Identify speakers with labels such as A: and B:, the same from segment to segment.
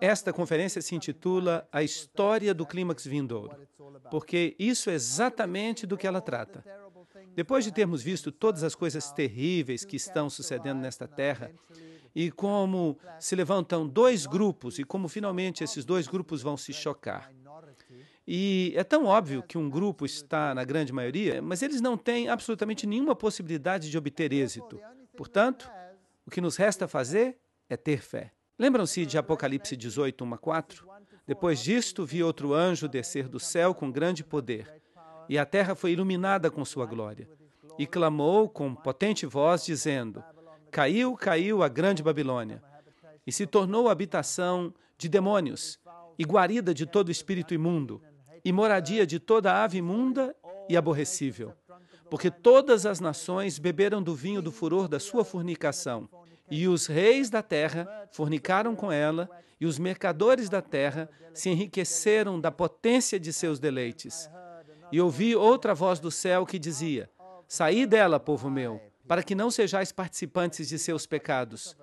A: Esta conferência se intitula A História do Clímax Vindouro, porque isso é exatamente do que ela trata. Depois de termos visto todas as coisas terríveis que estão sucedendo nesta terra, e como se levantam dois grupos, e como finalmente esses dois grupos vão se chocar. E é tão óbvio que um grupo está na grande maioria, mas eles não têm absolutamente nenhuma possibilidade de obter êxito. Portanto, o que nos resta fazer é ter fé. Lembram-se de Apocalipse 18, 1 a 4? Depois disto, vi outro anjo descer do céu com grande poder, e a terra foi iluminada com sua glória. E clamou com potente voz, dizendo: Caiu, caiu a grande Babilônia, e se tornou habitação de demônios, e guarida de todo espírito imundo, e moradia de toda ave imunda e aborrecível. Porque todas as nações beberam do vinho do furor da sua fornicação e os reis da terra fornicaram com ela, e os mercadores da terra se enriqueceram da potência de seus deleites. E ouvi outra voz do céu que dizia: Saí dela, povo meu, para que não sejais participantes de seus pecados,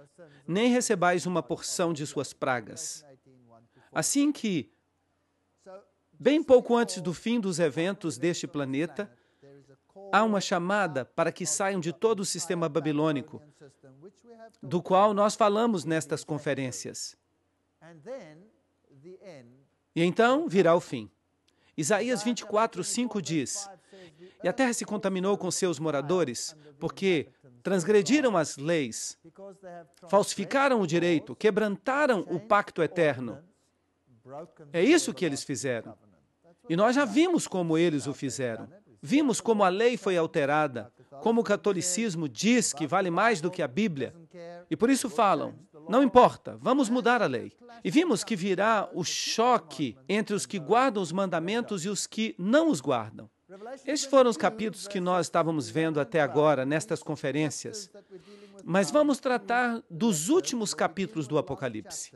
A: nem recebais uma porção de suas pragas. Assim que, bem pouco antes do fim dos eventos deste planeta, há uma chamada para que saiam de todo o sistema babilônico, do qual nós falamos nestas conferências. E então virá o fim. Isaías 24, 5 diz: E a terra se contaminou com seus moradores, porque transgrediram as leis, falsificaram o direito, quebrantaram o pacto eterno. É isso que eles fizeram. E nós já vimos como eles o fizeram. Vimos como a lei foi alterada, como o catolicismo diz que vale mais do que a Bíblia. E por isso falam: não importa, vamos mudar a lei. E vimos que virá o choque entre os que guardam os mandamentos e os que não os guardam. Estes foram os capítulos que nós estávamos vendo até agora nestas conferências. Mas vamos tratar dos últimos capítulos do Apocalipse.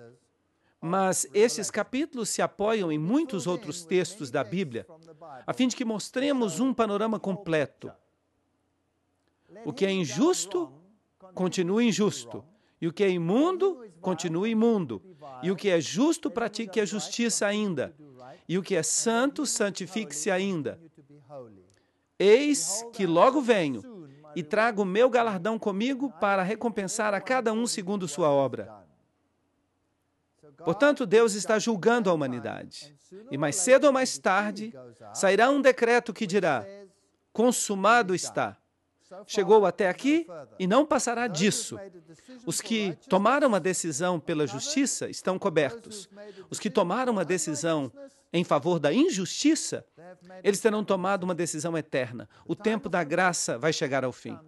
A: Mas esses capítulos se apoiam em muitos outros textos da Bíblia, a fim de que mostremos um panorama completo. O que é injusto, continue injusto. E o que é imundo, continue imundo. E o que é justo, pratique a justiça ainda. E o que é santo, santifique-se ainda. Eis que logo venho e trago o meu galardão comigo para recompensar a cada um segundo sua obra. Portanto, Deus está julgando a humanidade. E mais cedo ou mais tarde, sairá um decreto que dirá: consumado está. Chegou até aqui e não passará disso. Os que tomaram uma decisão pela justiça estão cobertos. Os que tomaram uma decisão em favor da injustiça, eles terão tomado uma decisão eterna. O tempo da graça vai chegar ao fim.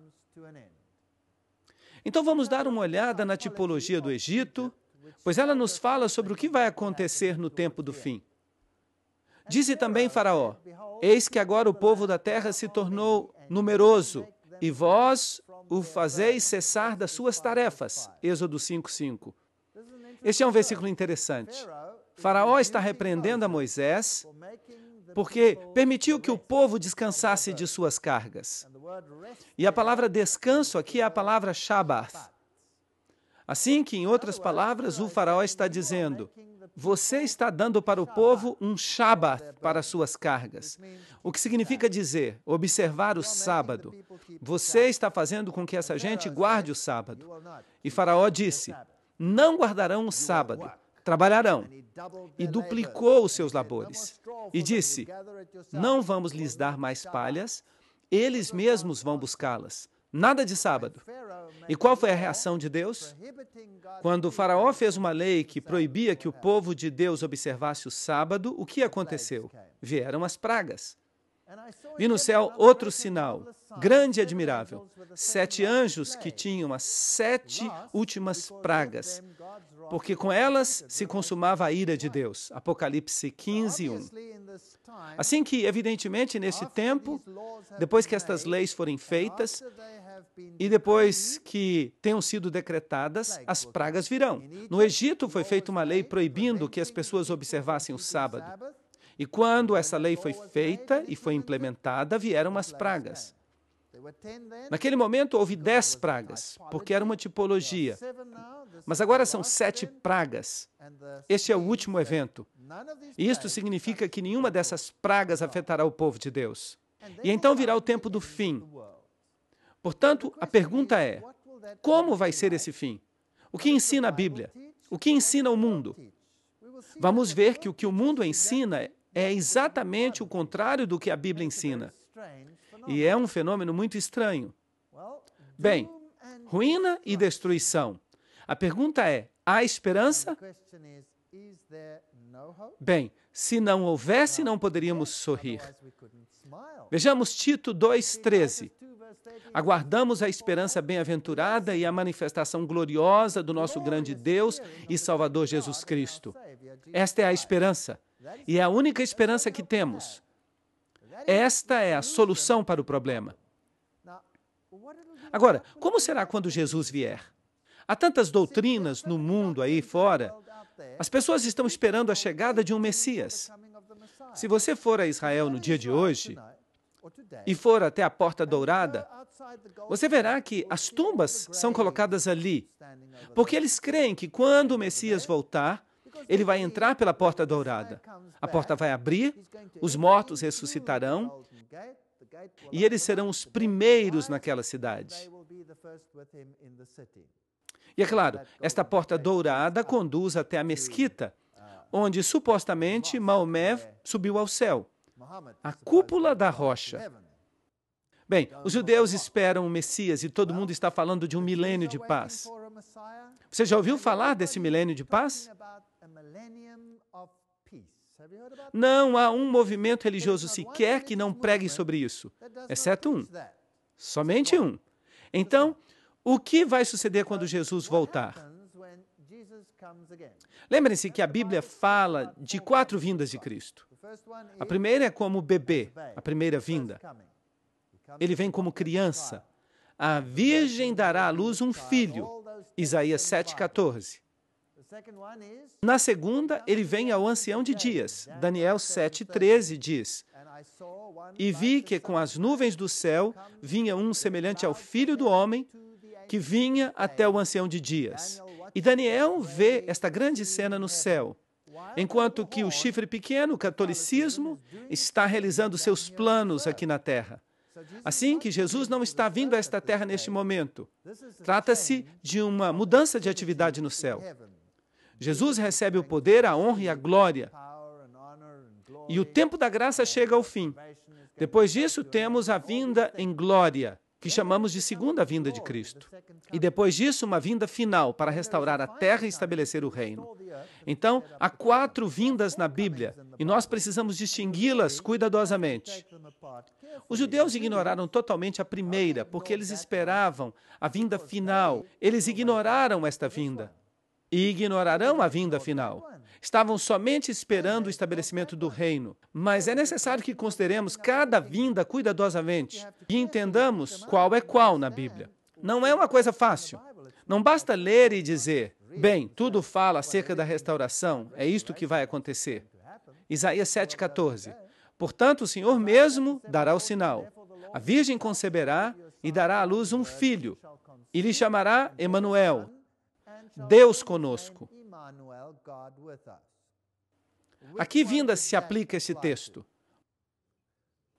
A: Então vamos dar uma olhada na tipologia do Egito pois ela nos fala sobre o que vai acontecer no tempo do fim. Disse também Faraó: Eis que agora o povo da terra se tornou numeroso, e vós o fazeis cessar das suas tarefas. Êxodo 5:5. Este é um versículo interessante. Faraó está repreendendo a Moisés porque permitiu que o povo descansasse de suas cargas. E a palavra descanso aqui é a palavra Shabat, Assim que, em outras palavras, o faraó está dizendo: você está dando para o povo um Shabat para suas cargas. O que significa dizer, observar o sábado. Você está fazendo com que essa gente guarde o sábado. E Faraó disse: não guardarão o sábado, trabalharão. E duplicou os seus labores. E disse: não vamos lhes dar mais palhas, eles mesmos vão buscá-las. Nada de sábado. E qual foi a reação de Deus? Quando o Faraó fez uma lei que proibia que o povo de Deus observasse o sábado, o que aconteceu? Vieram as pragas. Vi no céu outro sinal, grande e admirável: sete anjos que tinham as sete últimas pragas, porque com elas se consumava a ira de Deus. Apocalipse 15, 1. Assim que, evidentemente, nesse tempo, depois que estas leis forem feitas, e depois que tenham sido decretadas, as pragas virão. No Egito foi feita uma lei proibindo que as pessoas observassem o sábado. E quando essa lei foi feita e foi implementada, vieram as pragas. Naquele momento houve dez pragas, porque era uma tipologia. Mas agora são sete pragas. Este é o último evento. E isto significa que nenhuma dessas pragas afetará o povo de Deus. E então virá o tempo do fim, Portanto, a pergunta é: como vai ser esse fim? O que ensina a Bíblia? O que ensina o mundo? Vamos ver que o que o mundo ensina é exatamente o contrário do que a Bíblia ensina. E é um fenômeno muito estranho. Bem, ruína e destruição. A pergunta é: há esperança? Bem, se não houvesse, não poderíamos sorrir. Vejamos Tito 2,13. Aguardamos a esperança bem-aventurada e a manifestação gloriosa do nosso grande Deus e Salvador Jesus Cristo. Esta é a esperança e é a única esperança que temos. Esta é a solução para o problema. Agora, como será quando Jesus vier? Há tantas doutrinas no mundo aí fora. As pessoas estão esperando a chegada de um Messias. Se você for a Israel no dia de hoje, e for até a Porta Dourada, você verá que as tumbas são colocadas ali, porque eles creem que quando o Messias voltar, ele vai entrar pela Porta Dourada. A porta vai abrir, os mortos ressuscitarão e eles serão os primeiros naquela cidade. E é claro, esta porta dourada conduz até a mesquita, uh, onde supostamente Maomé subiu ao céu a cúpula da rocha. Bem, os judeus esperam o Messias e todo mundo está falando de um milênio de paz. Você já ouviu falar desse milênio de paz? Não há um movimento religioso sequer que não pregue sobre isso, exceto um. Somente um. Então, o que vai suceder quando Jesus voltar? Lembrem-se que a Bíblia fala de quatro vindas de Cristo. A primeira é como bebê, a primeira vinda. Ele vem como criança. A virgem dará à luz um filho. Isaías 7,14. Na segunda, ele vem ao ancião de dias. Daniel 7,13 diz: E vi que com as nuvens do céu vinha um semelhante ao filho do homem, que vinha até o ancião de dias. E Daniel vê esta grande cena no céu. Enquanto que o chifre pequeno, o catolicismo, está realizando seus planos aqui na terra. Assim que Jesus não está vindo a esta terra neste momento, trata-se de uma mudança de atividade no céu. Jesus recebe o poder, a honra e a glória. E o tempo da graça chega ao fim. Depois disso, temos a vinda em glória que chamamos de segunda vinda de Cristo. E depois disso, uma vinda final para restaurar a terra e estabelecer o reino. Então, há quatro vindas na Bíblia e nós precisamos distingui-las cuidadosamente. Os judeus ignoraram totalmente a primeira, porque eles esperavam a vinda final. Eles ignoraram esta vinda e ignorarão a vinda final estavam somente esperando o estabelecimento do reino. Mas é necessário que consideremos cada vinda cuidadosamente e entendamos qual é qual na Bíblia. Não é uma coisa fácil. Não basta ler e dizer, bem, tudo fala acerca da restauração, é isto que vai acontecer. Isaías 7,14. Portanto, o Senhor mesmo dará o sinal. A virgem conceberá e dará à luz um filho, e lhe chamará Emanuel, Deus conosco. A que vinda se aplica esse texto?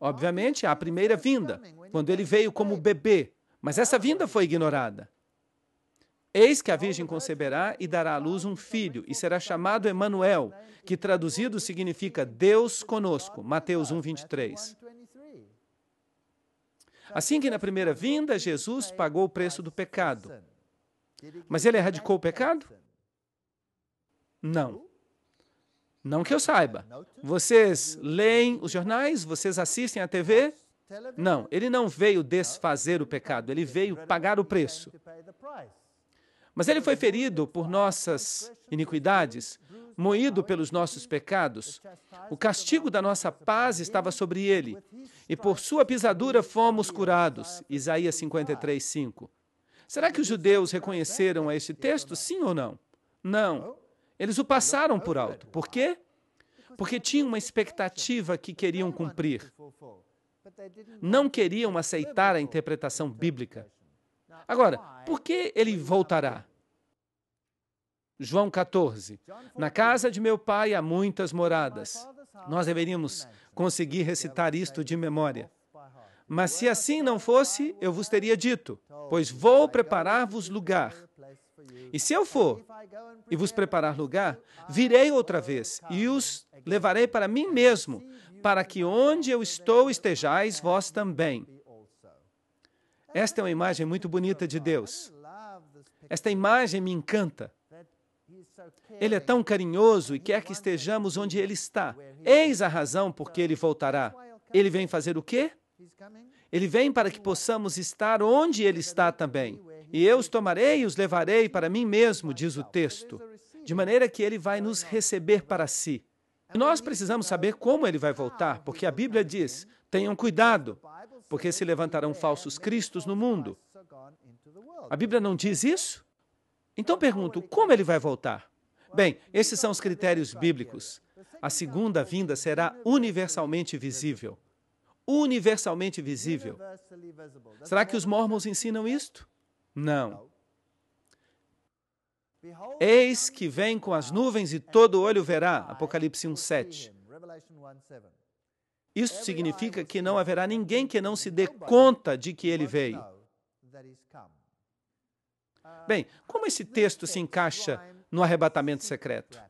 A: Obviamente, à é primeira vinda, quando ele veio como bebê, mas essa vinda foi ignorada. Eis que a Virgem conceberá e dará à luz um filho, e será chamado Emanuel, que traduzido significa Deus conosco. Mateus 1, 23. Assim que na primeira vinda, Jesus pagou o preço do pecado. Mas ele erradicou o pecado? Não. Não que eu saiba. Vocês leem os jornais? Vocês assistem à TV? Não, ele não veio desfazer o pecado, ele veio pagar o preço. Mas ele foi ferido por nossas iniquidades, moído pelos nossos pecados. O castigo da nossa paz estava sobre ele, e por sua pisadura fomos curados. Isaías 53, 5. Será que os judeus reconheceram este texto, sim ou não? Não. Eles o passaram por alto. Por quê? Porque tinham uma expectativa que queriam cumprir. Não queriam aceitar a interpretação bíblica. Agora, por é. que ele voltará? João 14. Na casa de meu pai há muitas moradas. Nós deveríamos conseguir recitar isto de memória. Mas se assim não fosse, eu vos teria dito, então, pois vou preparar-vos lugar. E se eu for e vos preparar lugar, virei outra vez e os levarei para mim mesmo, para que onde eu estou estejais vós também. Esta é uma imagem muito bonita de Deus. Esta imagem me encanta. Ele é tão carinhoso e quer que estejamos onde ele está. Eis a razão por que ele voltará. Ele vem fazer o quê? Ele vem para que possamos estar onde ele está também. E eu os tomarei e os levarei para mim mesmo, diz o texto, de maneira que ele vai nos receber para si. E nós precisamos saber como ele vai voltar, porque a Bíblia diz: tenham cuidado, porque se levantarão falsos cristos no mundo. A Bíblia não diz isso? Então pergunto: como ele vai voltar? Bem, esses são os critérios bíblicos. A segunda vinda será universalmente visível. Universalmente visível. Será que os mormons ensinam isto? Não. Eis que vem com as nuvens e todo olho verá. Apocalipse 1:7. Isso significa que não haverá ninguém que não se dê conta de que ele veio. Uh, Bem, como esse texto se encaixa no arrebatamento secreto?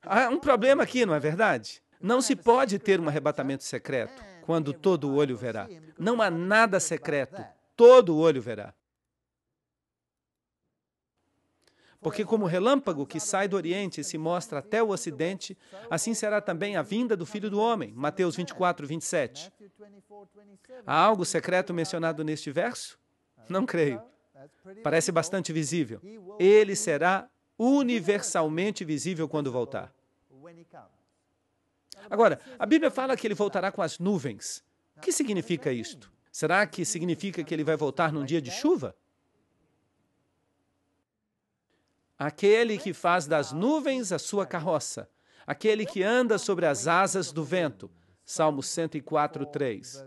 A: Há um problema aqui, não é verdade? Não se pode ter um arrebatamento secreto quando todo o olho verá. Não há nada secreto, todo o olho verá. Porque, como o relâmpago que sai do Oriente e se mostra até o Ocidente, assim será assim também a vinda do Filho do Homem. Mateus 24, 27. Há algo secreto mencionado neste verso? Não creio. Parece bastante visível. Ele será universalmente visível quando voltar. Agora, a Bíblia fala que ele voltará com as nuvens. O que significa isto? Será que significa que ele vai voltar num dia de chuva? Aquele que faz das nuvens a sua carroça, aquele que anda sobre as asas do vento. Salmo 104, 3.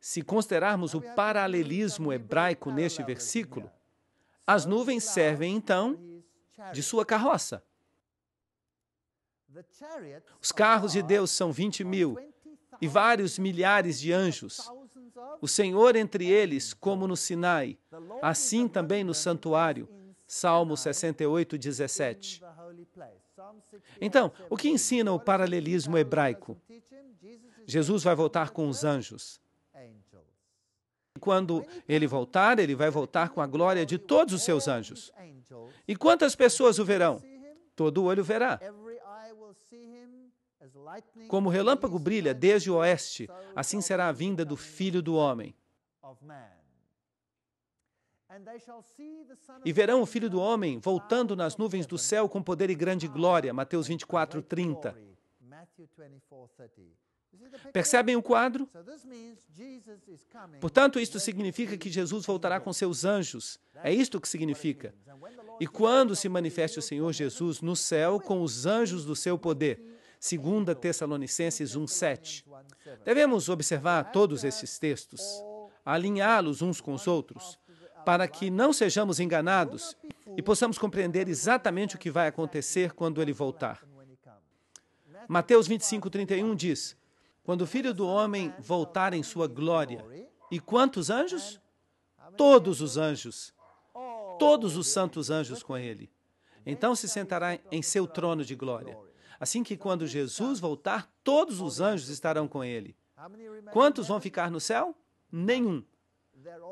A: Se considerarmos o paralelismo hebraico neste versículo, as nuvens servem então de sua carroça. Os carros de Deus são 20 mil e vários milhares de anjos. O Senhor entre eles, como no Sinai, assim também no santuário. Salmo 68, 17. Então, o que ensina o paralelismo hebraico? Jesus vai voltar com os anjos. Quando ele voltar, ele vai voltar com a glória de todos os seus anjos. E quantas pessoas o verão? Todo olho verá. Como o relâmpago brilha desde o oeste, assim será a vinda do Filho do Homem. E verão o Filho do Homem voltando nas nuvens do céu com poder e grande glória. Mateus 24, 30. Percebem o quadro? Portanto, isto significa que Jesus voltará com seus anjos. É isto que significa. E quando se manifeste o Senhor Jesus no céu com os anjos do seu poder, 2 Tessalonicenses 1:7. Devemos observar todos esses textos, alinhá-los uns com os outros, para que não sejamos enganados e possamos compreender exatamente o que vai acontecer quando ele voltar. Mateus 25:31 diz: Quando o Filho do homem voltar em sua glória, e quantos anjos? Todos os anjos. Todos os santos anjos com ele. Então se sentará em seu trono de glória. Assim que quando Jesus voltar, todos os anjos estarão com ele. Quantos vão ficar no céu? Nenhum.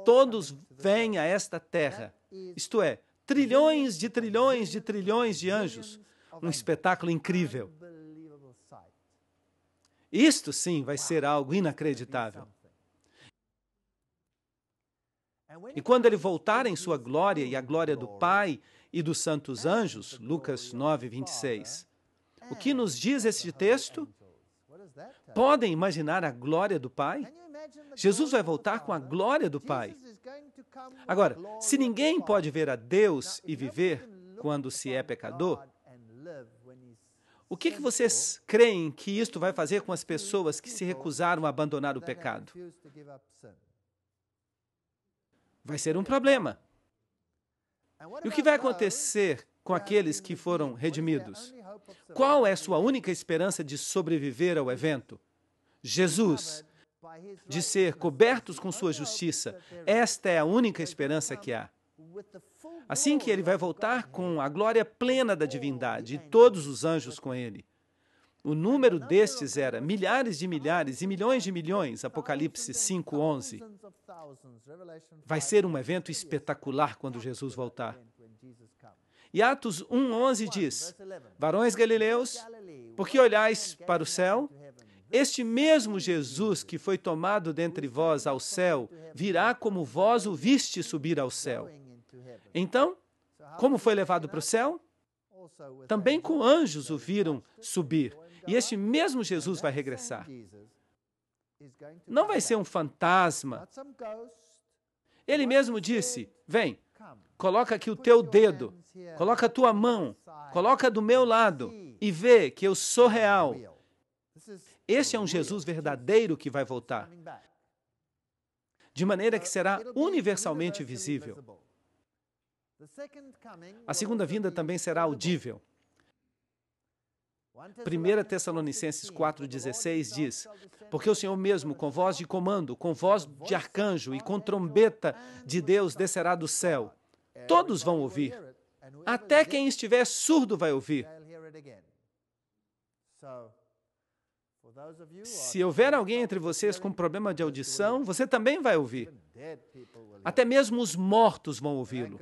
A: Todos vêm a esta terra. Isto é, trilhões de trilhões de trilhões de anjos. Um espetáculo incrível. Isto sim vai ser algo inacreditável. E quando ele voltar em sua glória e a glória do Pai e dos santos anjos, Lucas 9, 26, o que nos diz este texto? Podem imaginar a glória do Pai? Jesus vai voltar com a glória do Pai. Agora, se ninguém pode ver a Deus e viver quando se é pecador, o que, que, vocês creem que isto vai fazer com as pessoas que se recusaram a abandonar o pecado? Vai ser um problema. E o que vai acontecer com aqueles que foram redimidos? Qual é sua única esperança de sobreviver ao evento? Jesus, de ser cobertos com sua justiça, esta é a única esperança que há. Assim que ele vai voltar com a glória plena da divindade e todos os anjos com ele. O número destes era milhares de milhares e milhões de milhões, Apocalipse 5:11. Vai ser um evento espetacular quando Jesus voltar. E Atos 1:11 diz: Varões galileus, porque olhais para o céu? Este mesmo Jesus que foi tomado dentre vós ao céu, virá como vós o viste subir ao céu. Então, como foi levado para o céu? Também com anjos o viram subir. E este mesmo Jesus vai regressar. Não vai ser um fantasma. Ele mesmo disse: Vem, Coloca aqui o teu dedo, coloca a tua mão, coloca do meu lado e vê que eu sou é real. Este é um Jesus verdadeiro que vai voltar, de maneira que será universalmente visível. A segunda vinda também será audível. 1 Tessalonicenses 4,16 diz: Porque o Senhor mesmo, com voz de comando, com voz de arcanjo e com trombeta de Deus, descerá do céu. Todos vão ouvir. Até quem estiver surdo vai ouvir. Se houver alguém entre vocês com problema de audição, você também vai ouvir. Até mesmo os mortos vão ouvi-lo.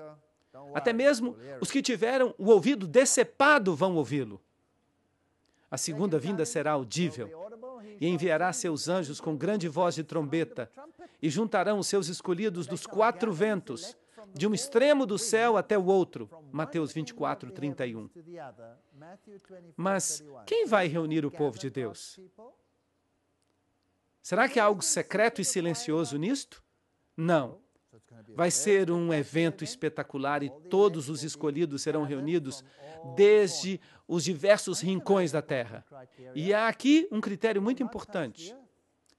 A: Até mesmo os que tiveram o ouvido decepado vão ouvi-lo. A segunda vinda será audível. E enviará seus anjos com grande voz de trombeta, e juntarão os seus escolhidos dos quatro ventos, de um extremo do céu até o outro. Mateus 24, 31. Mas quem vai reunir o povo de Deus? Será que há algo secreto e silencioso nisto? Não. Vai ser um evento espetacular e todos os escolhidos serão reunidos desde os diversos rincões da terra. E há aqui um critério muito importante.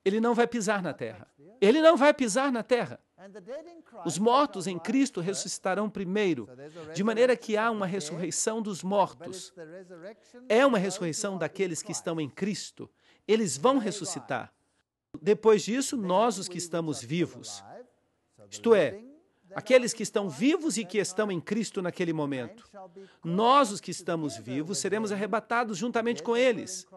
A: Ele não vai pisar na terra. Ele não vai pisar na terra. Os mortos em Cristo ressuscitarão primeiro, de maneira que há uma ressurreição dos mortos. É uma ressurreição daqueles que estão em Cristo. Eles vão ressuscitar. Depois disso, nós, os que estamos vivos, isto é, é aqueles que estão vivos e que estão em Cristo naquele momento. Nós, os que estamos vivos, seremos arrebatados juntamente com eles.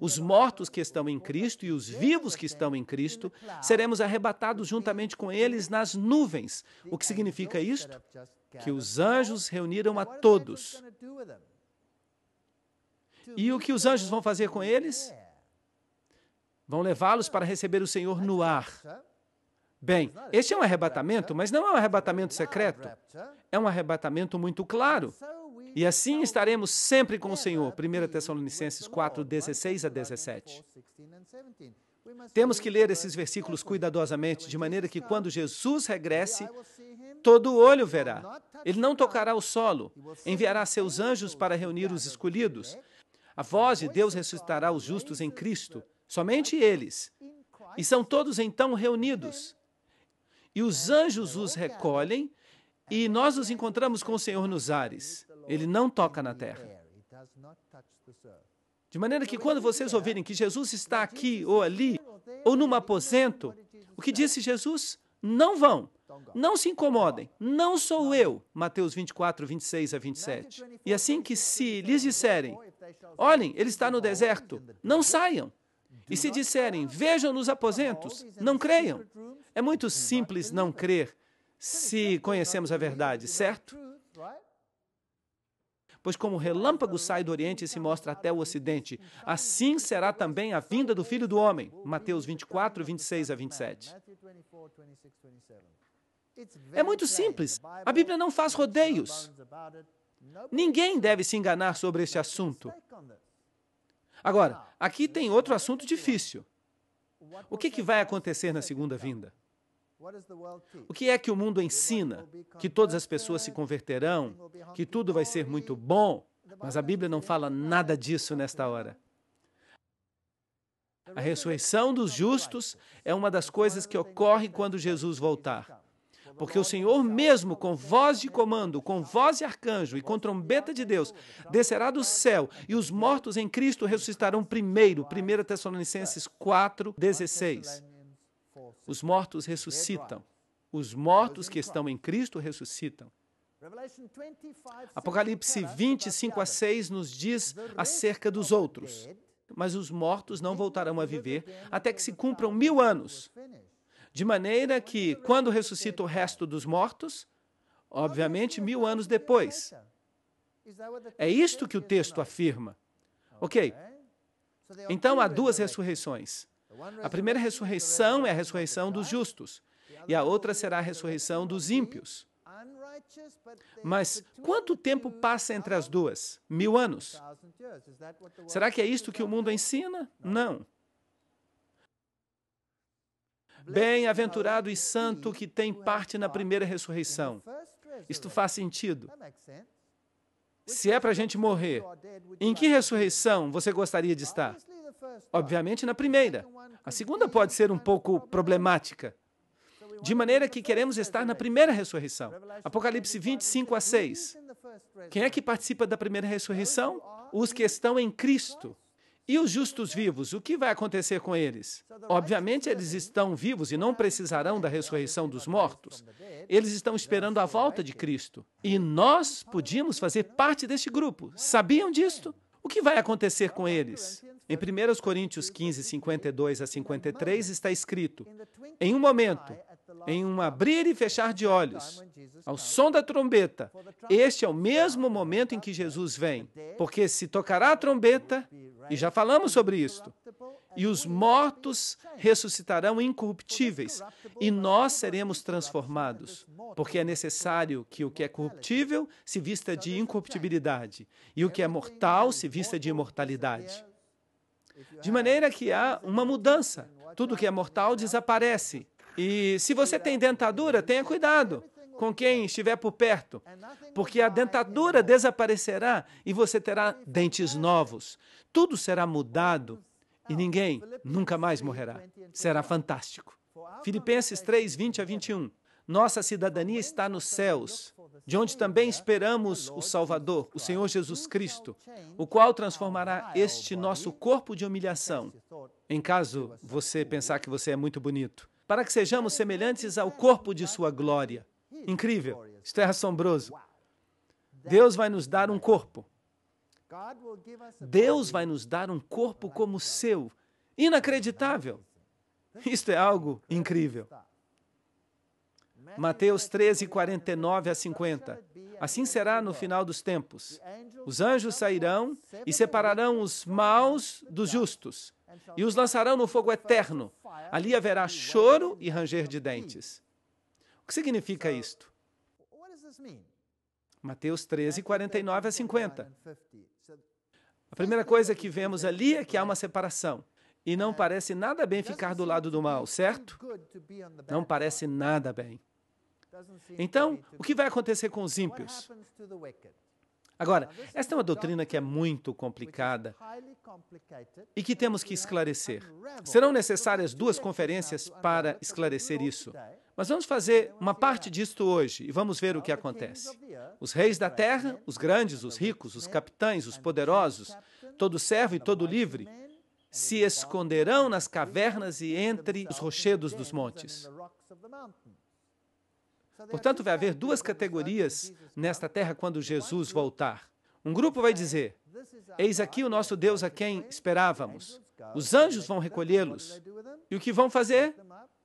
A: Os mortos que estão em Cristo e os vivos que estão em Cristo seremos arrebatados juntamente com eles nas nuvens. O que significa isto? Que os anjos reuniram a todos. E o que os anjos vão fazer com eles? Vão levá-los para receber o Senhor no ar. Bem, este é um arrebatamento, mas não é um arrebatamento secreto. É um arrebatamento muito claro. E assim estaremos sempre com o Senhor. 1 Tessalonicenses 4, 16 a 17. Temos que ler esses versículos cuidadosamente, de maneira que quando Jesus regresse, todo olho verá. Ele não tocará o solo, enviará seus anjos para reunir os escolhidos. A voz de Deus ressuscitará os justos em Cristo, somente eles. E são todos então reunidos. E os anjos os recolhem e nós nos encontramos com o Senhor nos ares. Ele não toca na terra. De maneira que quando vocês ouvirem que Jesus está aqui ou ali, ou num aposento, o que disse Jesus? Não vão. Não se incomodem, não sou eu. Mateus 24, 26 a 27. E assim que se lhes disserem, olhem, ele está no deserto, não saiam. E se disserem, vejam nos aposentos, não creiam. É muito simples não crer se conhecemos a verdade, certo? Pois como o relâmpago sai do Oriente e se mostra até o Ocidente, assim será também a vinda do Filho do Homem. Mateus 24, 26 a 27. É muito simples. A Bíblia não faz rodeios. Ninguém deve se enganar sobre este assunto. Agora, aqui tem outro assunto difícil. O que, que vai acontecer na segunda vinda? O que é que o mundo ensina? Que todas as pessoas se converterão, que tudo vai ser muito bom, mas a Bíblia não fala nada disso nesta hora. A ressurreição dos justos é uma das coisas que ocorre quando Jesus voltar. Porque o Senhor mesmo, com voz de comando, com voz de arcanjo e com trombeta de Deus, descerá do céu e os mortos em Cristo ressuscitarão primeiro. 1 Tessalonicenses 4, 16. Os mortos ressuscitam. Os mortos que estão em Cristo ressuscitam. Apocalipse 25 a 6 nos diz acerca dos outros. Mas os mortos não voltarão a viver até que se cumpram mil anos. De maneira que, quando ressuscita o resto dos mortos, obviamente mil anos depois. É isto que o texto afirma. Ok. Então há duas ressurreições. A primeira ressurreição é a ressurreição dos justos, e a outra será a ressurreição dos ímpios. Mas quanto tempo passa entre as duas? Mil anos. Será que é isto que o mundo ensina? Não. Bem-aventurado e santo que tem parte na primeira ressurreição. Isto faz sentido. Se é para a gente morrer, em que ressurreição você gostaria de estar? Obviamente na primeira. A segunda pode ser um pouco problemática. De maneira que queremos estar na primeira ressurreição. Apocalipse 25 a 6. Quem é que participa da primeira ressurreição? Os que estão em Cristo. E os justos vivos, o que vai acontecer com eles? Obviamente, eles estão vivos e não precisarão da ressurreição dos mortos. Eles estão esperando a volta de Cristo. E nós podíamos fazer parte deste grupo. Sabiam disto? O que vai acontecer com eles? Em 1 Coríntios 15, 52 a 53 está escrito: Em um momento, em um abrir e fechar de olhos, ao som da trombeta. Este é o mesmo momento em que Jesus vem, porque se tocará a trombeta, e já falamos sobre isto, e os mortos ressuscitarão incorruptíveis, e nós seremos transformados, porque é necessário que o que é corruptível se vista de incorruptibilidade, e o que é mortal se vista de imortalidade. De maneira que há uma mudança. Tudo que é mortal desaparece e se você tem dentadura, tenha cuidado com quem estiver por perto, porque a dentadura desaparecerá e você terá dentes novos. Tudo será mudado e ninguém nunca mais morrerá. Será fantástico. Filipenses 3, 20 a 21. Nossa cidadania está nos céus, de onde também esperamos o Salvador, o Senhor Jesus Cristo, o qual transformará este nosso corpo de humilhação. Em caso você pensar que você é muito bonito, para que sejamos semelhantes ao corpo de sua glória. Incrível, isto é assombroso. Deus vai nos dar um corpo. Deus vai nos dar um corpo como o seu. Inacreditável. Isto é algo incrível. Mateus 13, 49 a 50. Assim será no final dos tempos. Os anjos sairão e separarão os maus dos justos e os lançarão no fogo eterno. Ali haverá choro e ranger de dentes. O que significa isto? Mateus 13, 49 a 50. A primeira coisa que vemos ali é que há uma separação. E não parece nada bem ficar do lado do mal, certo? Não parece nada bem.
B: Então, o que vai acontecer com os ímpios?
A: Agora, esta é uma doutrina que é muito complicada e que temos que esclarecer. Serão necessárias duas conferências para esclarecer isso. Mas vamos fazer uma parte disto hoje e vamos ver o que acontece. Os reis da terra, os grandes, os ricos, os capitães, os poderosos, todo servo e todo livre, se esconderão nas cavernas e entre os rochedos dos montes. Portanto, vai haver duas categorias nesta terra quando Jesus voltar. Um grupo vai dizer: Eis aqui o nosso Deus a quem esperávamos. Os anjos vão recolhê-los. E o que vão fazer?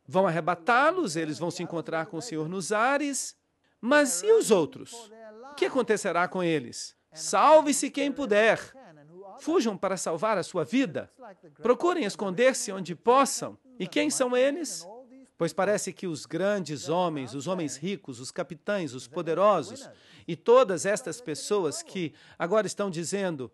A: Vão arrebatá-los, eles vão se encontrar com o Senhor nos ares. Mas e os outros? O que acontecerá com eles? Salve-se quem puder. Fujam para salvar a sua vida. Procurem esconder-se onde possam. E quem são eles? Pois parece que os grandes homens, os homens ricos, os capitães, os poderosos e todas estas pessoas que agora estão dizendo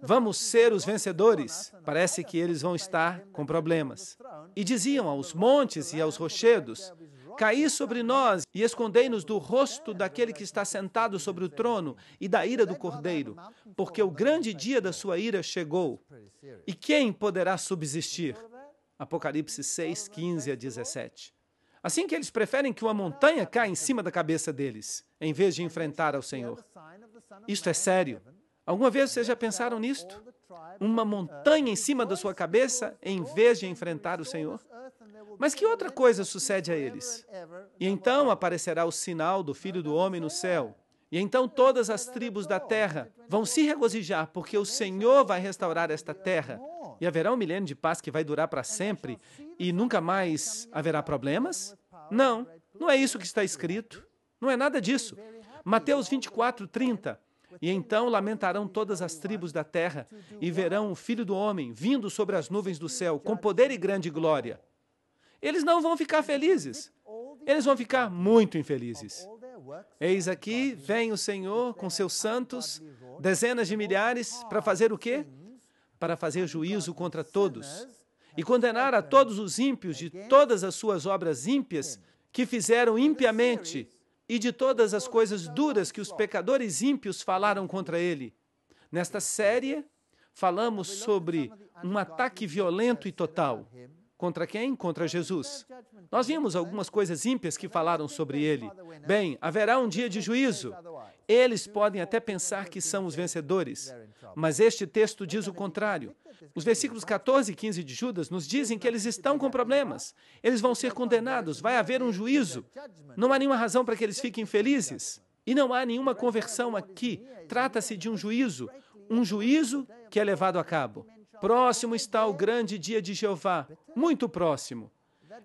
A: vamos ser os vencedores, parece que eles vão estar com problemas. E diziam aos montes e aos rochedos: Caí sobre nós e escondei-nos do rosto daquele que está sentado sobre o trono e da ira do cordeiro, porque o grande dia da sua ira chegou. E quem poderá subsistir? Apocalipse 6, 15 a 17. Assim que eles preferem que uma montanha caia em cima da cabeça deles, em vez de enfrentar ao Senhor. Isto é sério. Alguma vez vocês já pensaram nisto? Uma montanha em cima da sua cabeça, em vez de enfrentar o Senhor? Mas que outra coisa sucede a eles? E então aparecerá o sinal do Filho do Homem no céu, e então todas as tribos da terra vão se regozijar, porque o Senhor vai restaurar esta terra e haverá um milênio de paz que vai durar para sempre e nunca mais haverá problemas? Não, não é isso que está escrito. Não é nada disso. Mateus 24, 30. E então lamentarão todas as tribos da terra e verão o filho do homem vindo sobre as nuvens do céu com poder e grande glória. Eles não vão ficar felizes. Eles vão ficar muito infelizes. Eis aqui vem o Senhor com seus santos, dezenas de milhares, para fazer o quê? para fazer juízo contra todos e condenar a todos os ímpios de todas as suas obras ímpias que fizeram impiamente e de todas as coisas duras que os pecadores ímpios falaram contra ele. Nesta série, falamos sobre um ataque violento e total. Contra quem? Contra Jesus. Nós vimos algumas coisas ímpias que falaram sobre ele. Bem, haverá um dia de juízo. Eles podem até pensar que são os vencedores, mas este texto diz o contrário. Os versículos 14 e 15 de Judas nos dizem que eles estão com problemas. Eles vão ser condenados, vai haver um juízo. Não há nenhuma razão para que eles fiquem felizes. E não há nenhuma conversão aqui. Trata-se de um juízo, um juízo que é levado a cabo. Próximo está o grande dia de Jeová, muito próximo.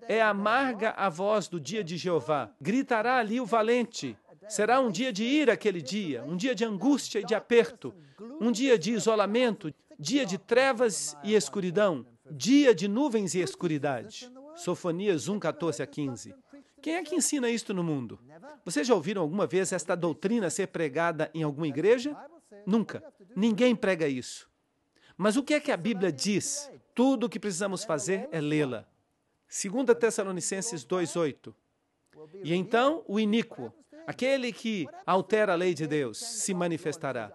A: É amarga a voz do dia de Jeová. Gritará ali o valente, Será um dia de ira aquele dia, um dia de angústia e de aperto, um dia de isolamento, dia de trevas e escuridão, dia de nuvens e escuridade. Sofonias 1, 14 a 15. Quem é que ensina isto no mundo? Vocês já ouviram alguma vez esta doutrina ser pregada em alguma igreja? Nunca. Ninguém prega isso. Mas o que é que a Bíblia diz? Tudo o que precisamos fazer é lê-la. 2 Tessalonicenses 2,8. E então o iníquo, Aquele que altera a lei de Deus se manifestará.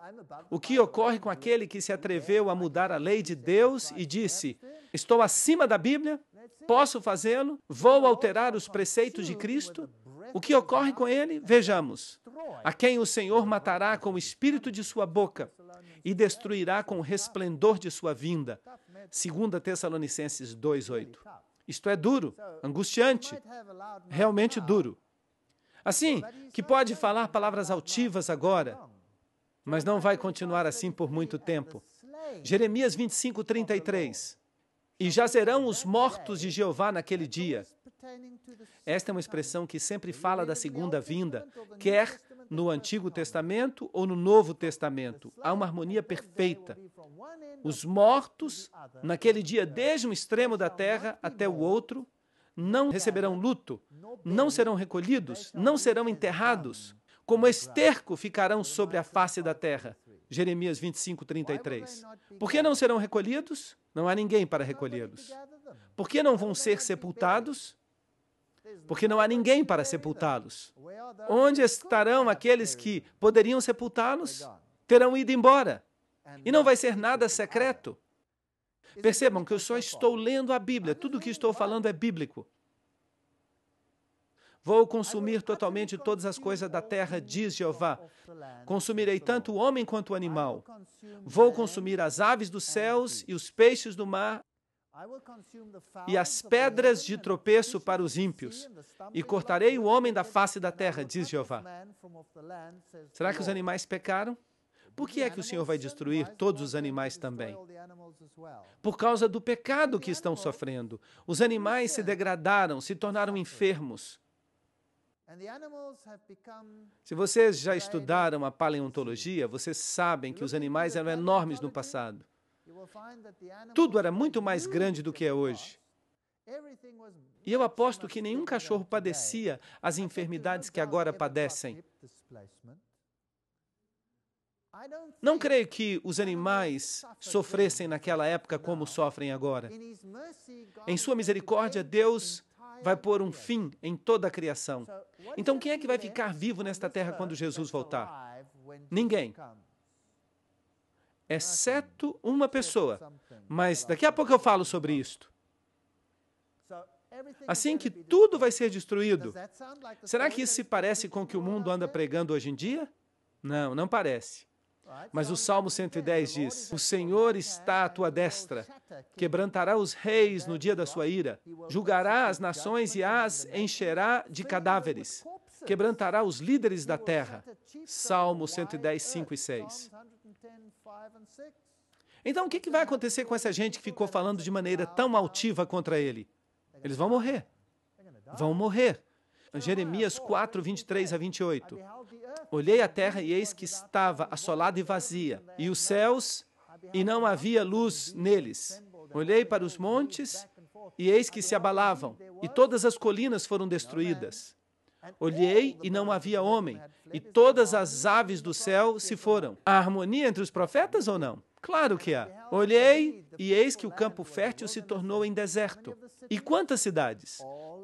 A: O que ocorre com aquele que se atreveu a mudar a lei de Deus e disse: Estou acima da Bíblia, posso fazê-lo, vou alterar os preceitos de Cristo? O que ocorre com ele? Vejamos. A quem o Senhor matará com o espírito de sua boca e destruirá com o resplendor de sua vinda. 2 Tessalonicenses 2,8. Isto é duro, angustiante, realmente duro. Assim, que pode falar palavras altivas agora, mas não vai continuar assim por muito tempo. Jeremias 25, 33. E já serão os mortos de Jeová naquele dia. Esta é uma expressão que sempre fala da segunda vinda, quer no Antigo Testamento ou no Novo Testamento. Há uma harmonia perfeita. Os mortos, naquele dia, desde um extremo da terra até o outro, não receberão luto, não serão recolhidos, não serão enterrados. Como esterco ficarão sobre a face da terra. Jeremias 25, 33. Por que não serão recolhidos? Não há ninguém para recolhê-los. Por que não vão ser sepultados? Porque não há ninguém para sepultá-los. Onde estarão aqueles que poderiam sepultá-los? Terão ido embora. E não vai ser nada secreto. Percebam que eu só estou lendo a Bíblia, tudo o que estou falando é bíblico. Vou consumir totalmente todas as coisas da terra, diz Jeová. Consumirei tanto o homem quanto o animal. Vou consumir as aves dos céus e os peixes do mar e as pedras de tropeço para os ímpios. E cortarei o homem da face da terra, diz Jeová. Será que os animais pecaram? Por que é que o Senhor vai destruir todos os animais também? Por causa do pecado que estão sofrendo. Os animais se degradaram, se tornaram enfermos. Se vocês já estudaram a paleontologia, vocês sabem que os animais eram enormes no passado. Tudo era muito mais grande do que é hoje. E eu aposto que nenhum cachorro padecia as enfermidades que agora padecem. Não creio que os animais sofressem naquela época como sofrem agora. Em sua misericórdia, Deus vai pôr um fim em toda a criação. Então, quem é que vai ficar vivo nesta terra quando Jesus voltar? Ninguém. Exceto uma pessoa. Mas daqui a pouco eu falo sobre isto. Assim que tudo vai ser destruído. Será que isso se parece com o que o mundo anda pregando hoje em dia? Não, não parece. Mas o Salmo 110 diz: O Senhor está à tua destra, quebrantará os reis no dia da sua ira, julgará as nações e as encherá de cadáveres, quebrantará os líderes da terra. Salmo 110, 5 e 6. Então, o que vai acontecer com essa gente que ficou falando de maneira tão altiva contra ele? Eles vão morrer. Vão morrer. Jeremias 4, 23 a 28. Olhei a terra e eis que estava assolada e vazia, e os céus, e não havia luz neles. Olhei para os montes e eis que se abalavam, e todas as colinas foram destruídas. Olhei e não havia homem, e todas as aves do céu se foram. A harmonia entre os profetas ou não? Claro que há. Olhei e eis que o campo fértil se tornou em deserto. E quantas cidades?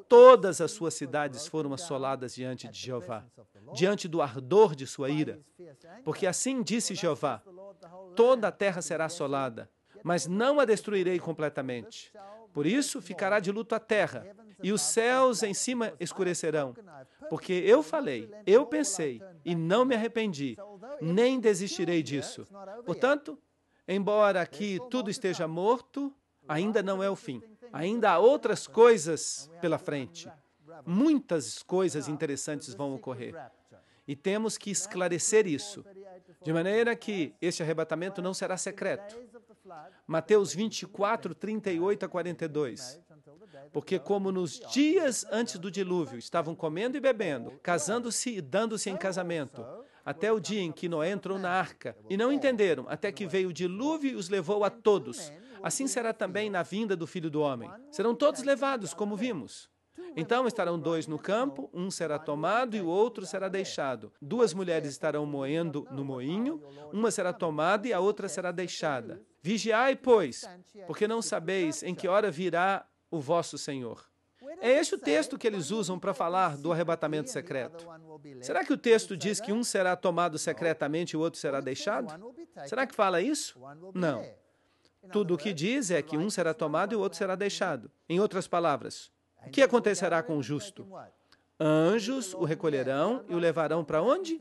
A: Todas as suas cidades foram assoladas diante de Jeová, diante do ardor de sua ira. Porque assim disse Jeová: toda a terra será assolada, mas não a destruirei completamente. Por isso ficará de luto a terra, e os céus em cima escurecerão. Porque eu falei, eu pensei, e não me arrependi, nem desistirei disso. Portanto, Embora aqui tudo esteja morto, ainda não é o fim. Ainda há outras coisas é pela frente. Muitas coisas interessantes vão é ocorrer. E temos que esclarecer isso, de maneira que este arrebatamento não será secreto. Mateus 24, 38 a 42. Porque, como nos dias então, antes do então, dilúvio então, estavam comendo e bebendo, casando-se e dando-se em casamento, até o dia em que Noé entrou na arca, e não entenderam, até que veio o dilúvio e os levou a todos. Assim será também na vinda do Filho do Homem. Serão todos levados, como vimos. Então estarão dois no campo, um será tomado e o outro será deixado. Duas mulheres estarão moendo no moinho, uma será tomada e a outra será deixada. Vigiai, pois, porque não sabeis em que hora virá o vosso Senhor. É este o texto que eles usam para falar do arrebatamento secreto. Será que o texto diz que um será tomado secretamente e o outro será deixado? Será que fala isso? Não. Tudo o que diz é que um será tomado e o outro será deixado. Em outras palavras, o que acontecerá com o justo? Anjos o recolherão e o levarão para onde?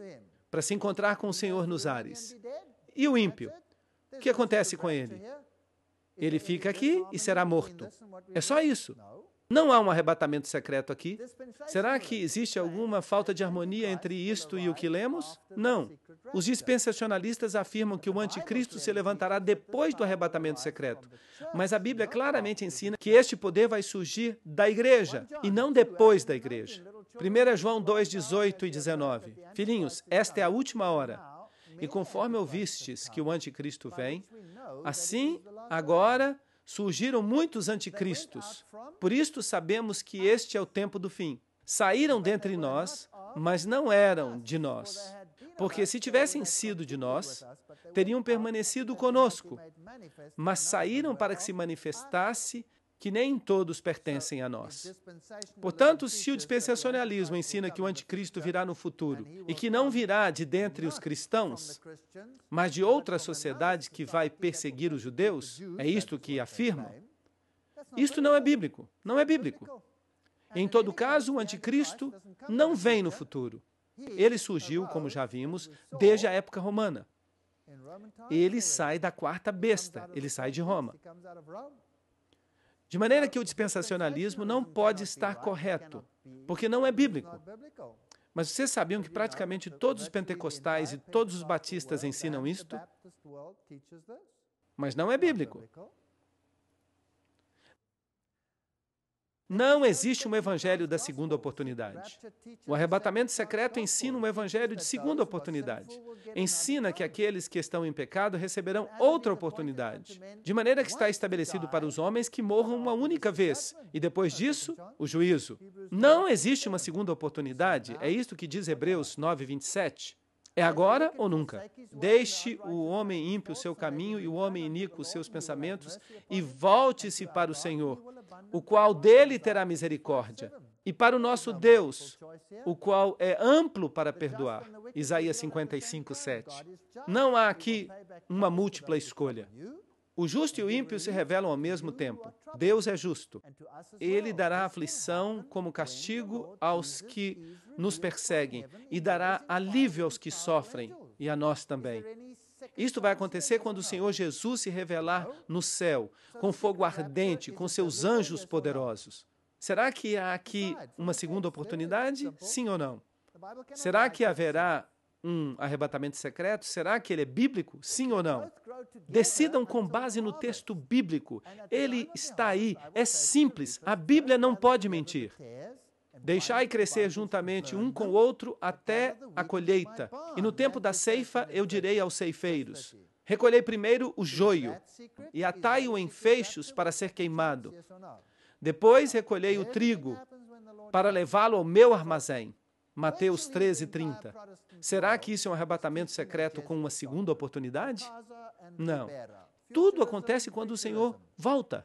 A: Para se encontrar com o Senhor nos ares. E o ímpio? O que acontece com ele? Ele fica aqui e será morto. É só isso. Não há um arrebatamento secreto aqui. Será que existe alguma falta de harmonia entre isto e o que lemos? Não. Os dispensacionalistas afirmam que o anticristo se levantará depois do arrebatamento secreto. Mas a Bíblia claramente ensina que este poder vai surgir da igreja e não depois da igreja. 1 João 2, 18 e 19. Filhinhos, esta é a última hora. E conforme ouvistes que o anticristo vem, assim agora surgiram muitos anticristos. Por isto sabemos que este é o tempo do fim. Saíram dentre nós, mas não eram de nós. Porque se tivessem sido de nós, teriam permanecido conosco. Mas saíram para que se manifestasse que nem todos pertencem a nós. Portanto, se o dispensacionalismo ensina que o anticristo virá no futuro e que não virá de dentre os cristãos, mas de outra sociedade que vai perseguir os judeus, é isto que afirmam? Isto não é bíblico, não é bíblico. Em todo caso, o anticristo não vem no futuro. Ele surgiu, como já vimos, desde a época romana. Ele sai da quarta besta, ele sai de Roma. De maneira que o dispensacionalismo não pode estar correto, porque não é bíblico. Mas vocês sabiam que praticamente todos os pentecostais e todos os batistas ensinam isto? Mas não é bíblico. Não existe um evangelho da segunda oportunidade. O arrebatamento secreto ensina um evangelho de segunda oportunidade. Ensina que aqueles que estão em pecado receberão outra oportunidade, de maneira que está estabelecido para os homens que morram uma única vez, e depois disso, o juízo. Não existe uma segunda oportunidade, é isto que diz Hebreus 9, 27. É agora ou nunca. Deixe o homem ímpio o seu caminho e o homem iníquo os seus pensamentos e volte-se para o Senhor, o qual dele terá misericórdia, e para o nosso Deus, o qual é amplo para perdoar. Isaías 55, 7. Não há aqui uma múltipla escolha. O justo e o ímpio se revelam ao mesmo tempo. Deus é justo. Ele dará aflição como castigo aos que nos perseguem e dará alívio aos que sofrem e a nós também. Isto vai acontecer quando o Senhor Jesus se revelar no céu, com fogo ardente, com seus anjos poderosos. Será que há aqui uma segunda oportunidade? Sim ou não? Será que haverá um arrebatamento secreto? Será que ele é bíblico? Sim ou não? Decidam com base no texto bíblico. Ele está aí, é simples. A Bíblia não pode mentir. Deixai crescer juntamente um com o outro até a colheita. E no tempo da ceifa eu direi aos ceifeiros: Recolhei primeiro o joio e atai-o em feixos para ser queimado. Depois recolhei o trigo para levá-lo ao meu armazém. Mateus 13, 30. Será que isso é um arrebatamento secreto com uma segunda oportunidade? Não. Tudo acontece quando o Senhor volta.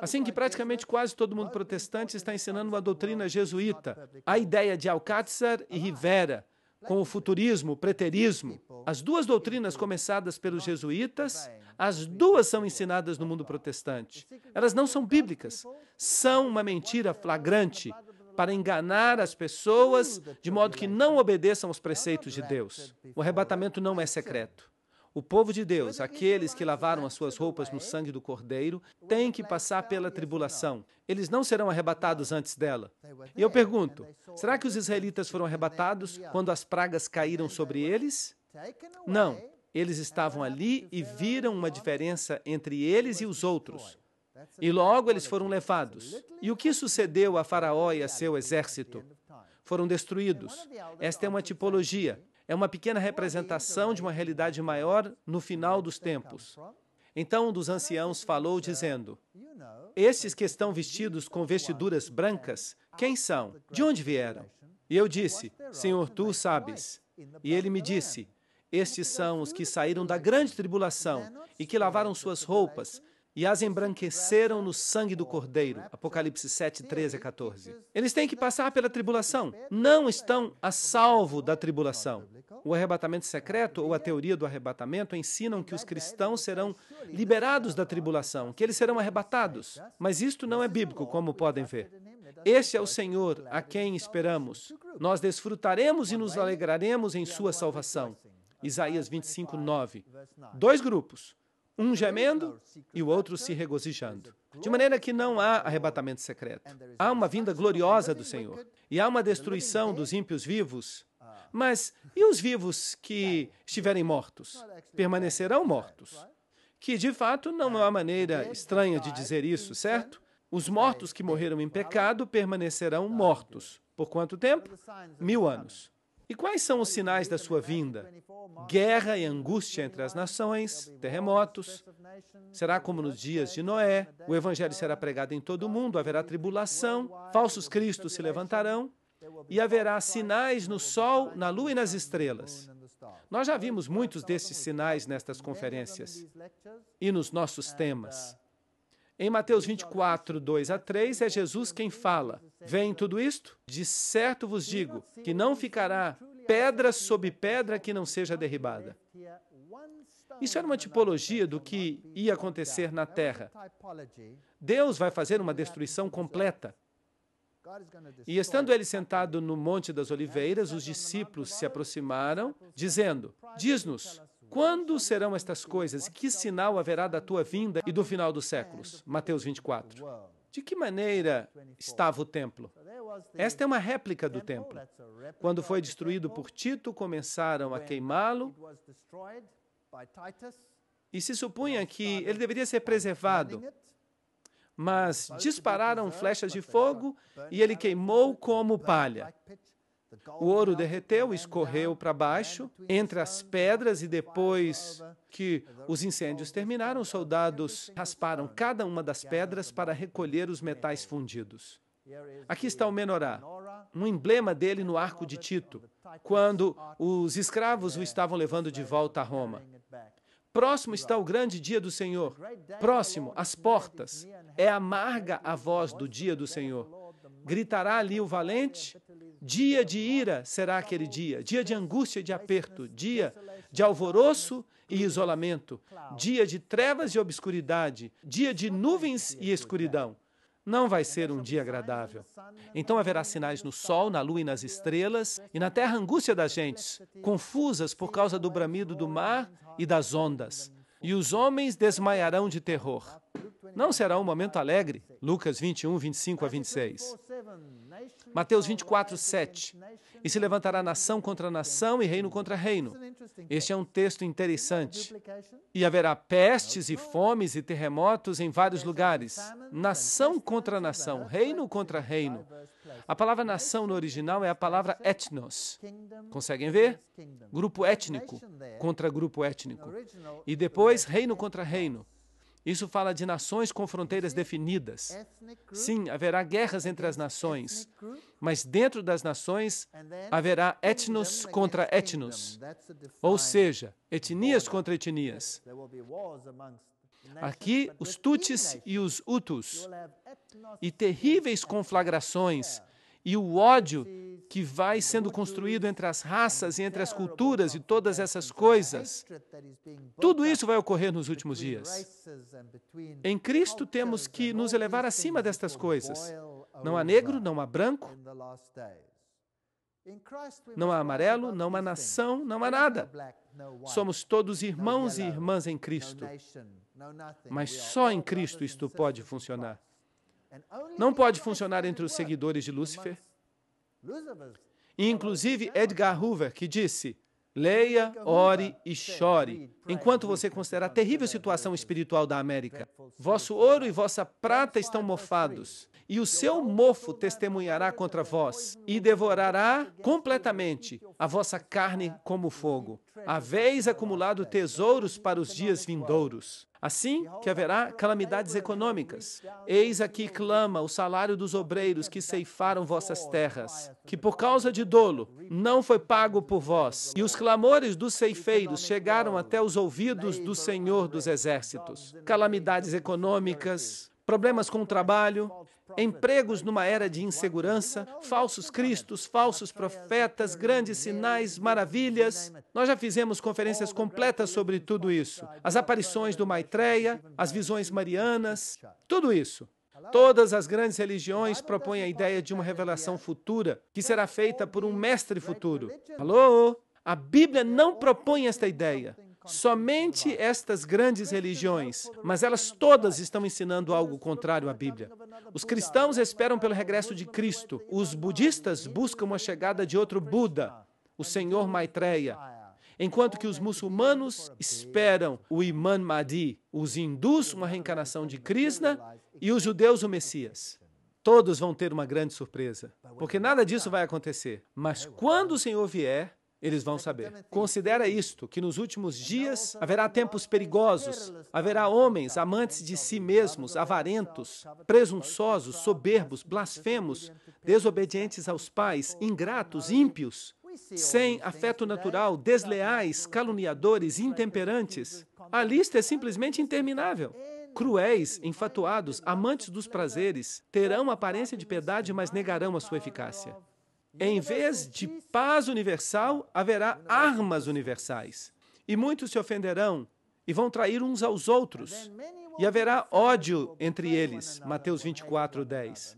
A: Assim que praticamente quase todo mundo protestante está ensinando uma doutrina jesuíta, a ideia de Alcázar e Rivera, com o futurismo, o preterismo. As duas doutrinas começadas pelos jesuítas, as duas são ensinadas no mundo protestante. Elas não são bíblicas, são uma mentira flagrante para enganar as pessoas é de modo que não obedeçam os é preceitos de Deus. O arrebatamento não é secreto. O povo de Deus, é aqueles que lavaram as suas roupas no sangue do Cordeiro, têm que passar pela tribulação. Eles não serão arrebatados antes dela. Tá, e eu pergunto: será que os israelitas foram arrebatados quando as pragas caíram sobre eles? Não. Eles estavam ah, ali e viram uma diferença entre eles e os outros. E logo eles foram levados. E o que sucedeu a Faraó e a seu exército? Foram destruídos. Esta é uma tipologia, é uma pequena representação de uma realidade maior no final dos tempos. Então um dos anciãos falou, dizendo: Estes que estão vestidos com vestiduras brancas, quem são? De onde vieram? E eu disse: Senhor, tu sabes. E ele me disse: Estes são os que saíram da grande tribulação e que lavaram suas roupas e as embranqueceram no sangue do Cordeiro. Apocalipse 7, 13 a 14. Eles têm que passar pela tribulação. Não estão a salvo da tribulação. O arrebatamento secreto ou a teoria do arrebatamento ensinam que os cristãos serão liberados da tribulação, que eles serão arrebatados. Mas isto não é bíblico, como podem ver. Este é o Senhor a quem esperamos. Nós desfrutaremos e nos alegraremos em sua salvação. Isaías 25, 9. Dois grupos um gemendo e o outro se regozijando. De maneira que não há arrebatamento secreto. Há uma vinda gloriosa do Senhor. E há uma destruição dos ímpios vivos. Mas e os vivos que estiverem mortos? Permanecerão mortos. Que de fato não há uma maneira estranha de dizer isso, certo? Os mortos que morreram em pecado permanecerão mortos. Por quanto tempo? Mil anos. E quais são os sinais da sua vinda? Guerra e angústia entre as nações, terremotos. Será como nos dias de Noé: o evangelho será pregado em todo o mundo, haverá tribulação, falsos cristos se levantarão e haverá sinais no sol, na lua e nas estrelas. Nós já vimos muitos desses sinais nestas conferências e nos nossos temas. Em Mateus 24, 2 a 3, é Jesus quem fala: Vem tudo isto? De certo vos digo que não ficará pedra sob pedra que não seja derribada. Isso era uma tipologia do que ia acontecer na terra. Deus vai fazer uma destruição completa. E estando ele sentado no Monte das Oliveiras, os discípulos se aproximaram, dizendo: Diz-nos, quando serão estas coisas? Que sinal haverá da tua vinda e do final dos séculos? Mateus 24. De que maneira estava o templo? Esta é uma réplica do templo. Quando foi destruído por Tito, começaram a queimá-lo e se supunha que ele deveria ser preservado. Mas dispararam flechas de fogo e ele queimou como palha. O ouro derreteu, escorreu para baixo, entre as pedras, e depois que os incêndios terminaram, os soldados rasparam cada uma das pedras para recolher os metais fundidos. Aqui está o menorá, um emblema dele no arco de Tito, quando os escravos o estavam levando de volta a Roma. Próximo está o grande dia do Senhor. Próximo, as portas. É amarga a voz do dia do Senhor. Gritará ali o valente Dia de ira será aquele dia, dia de angústia e de aperto, dia de alvoroço e isolamento, dia de trevas e obscuridade, dia de nuvens e escuridão. Não vai ser um dia agradável. Então haverá sinais no sol, na lua e nas estrelas, e na terra angústia das gentes, confusas por causa do bramido do mar e das ondas. E os homens desmaiarão de terror. Não será um momento alegre. Lucas 21, 25 a 26. Mateus 24, 7. E se levantará nação contra nação e reino contra reino. Este é um texto interessante. E haverá pestes e fomes e terremotos em vários lugares. Nação contra nação, reino contra reino. A palavra nação no original é a palavra etnos. Conseguem ver? Grupo étnico contra grupo étnico. E depois reino contra reino. Isso fala de nações com fronteiras definidas. Sim, haverá guerras entre as nações, mas dentro das nações haverá etnos contra etnos, ou seja, etnias contra etnias. Aqui, os Tutis e os Hutus, e terríveis conflagrações e o ódio que vai sendo construído entre as raças e entre as é culturas e todas é essas coisas. Tudo isso vai ocorrer nos últimos dias. Em Cristo temos que nos elevar acima destas coisas. Não há negro, não há branco, não há amarelo, não há nação, não há nada. Somos todos irmãos e irmãs em Cristo. Mas só em Cristo isto pode funcionar não pode funcionar entre os seguidores de Lúcifer. Inclusive Edgar Hoover, que disse: leia, ore e chore, enquanto você considera a terrível situação espiritual da América. Vosso ouro e vossa prata estão mofados, e o seu mofo testemunhará contra vós, e devorará completamente a vossa carne como fogo. Haveis acumulado tesouros para os dias vindouros. Assim que haverá calamidades econômicas. Eis aqui clama o salário dos obreiros que ceifaram vossas terras, que por causa de dolo não foi pago por vós. E os clamores dos ceifeiros chegaram até os ouvidos do Senhor dos Exércitos. Calamidades econômicas, problemas com o trabalho, empregos numa era de insegurança, falsos cristos, falsos profetas, grandes sinais, maravilhas. Nós já fizemos conferências completas sobre tudo isso. As aparições do Maitreya, as visões marianas, tudo isso. Todas as grandes religiões propõem a ideia de uma revelação futura que será feita por um mestre futuro. Alô? A Bíblia não propõe esta ideia somente estas grandes religiões, mas elas todas estão ensinando algo contrário à Bíblia. Os cristãos esperam pelo regresso de Cristo. Os budistas buscam a chegada de outro Buda, o Senhor Maitreya. Enquanto que os muçulmanos esperam o Imam Mahdi, os hindus uma reencarnação de Krishna e os judeus o Messias todos vão ter uma grande surpresa, porque nada disso vai acontecer. Mas quando o Senhor vier, eles vão saber. Considera isto, que nos últimos dias haverá tempos perigosos, haverá homens amantes de si mesmos, avarentos, presunçosos, soberbos, blasfemos, desobedientes aos pais, ingratos, ímpios, sem afeto natural, desleais, caluniadores, intemperantes. A lista é simplesmente interminável cruéis, enfatuados, amantes dos prazeres, terão aparência de piedade, mas negarão a sua eficácia. Em vez de paz universal, haverá armas universais. E muitos se ofenderão e vão trair uns aos outros. E haverá ódio entre eles. Mateus 24, 10.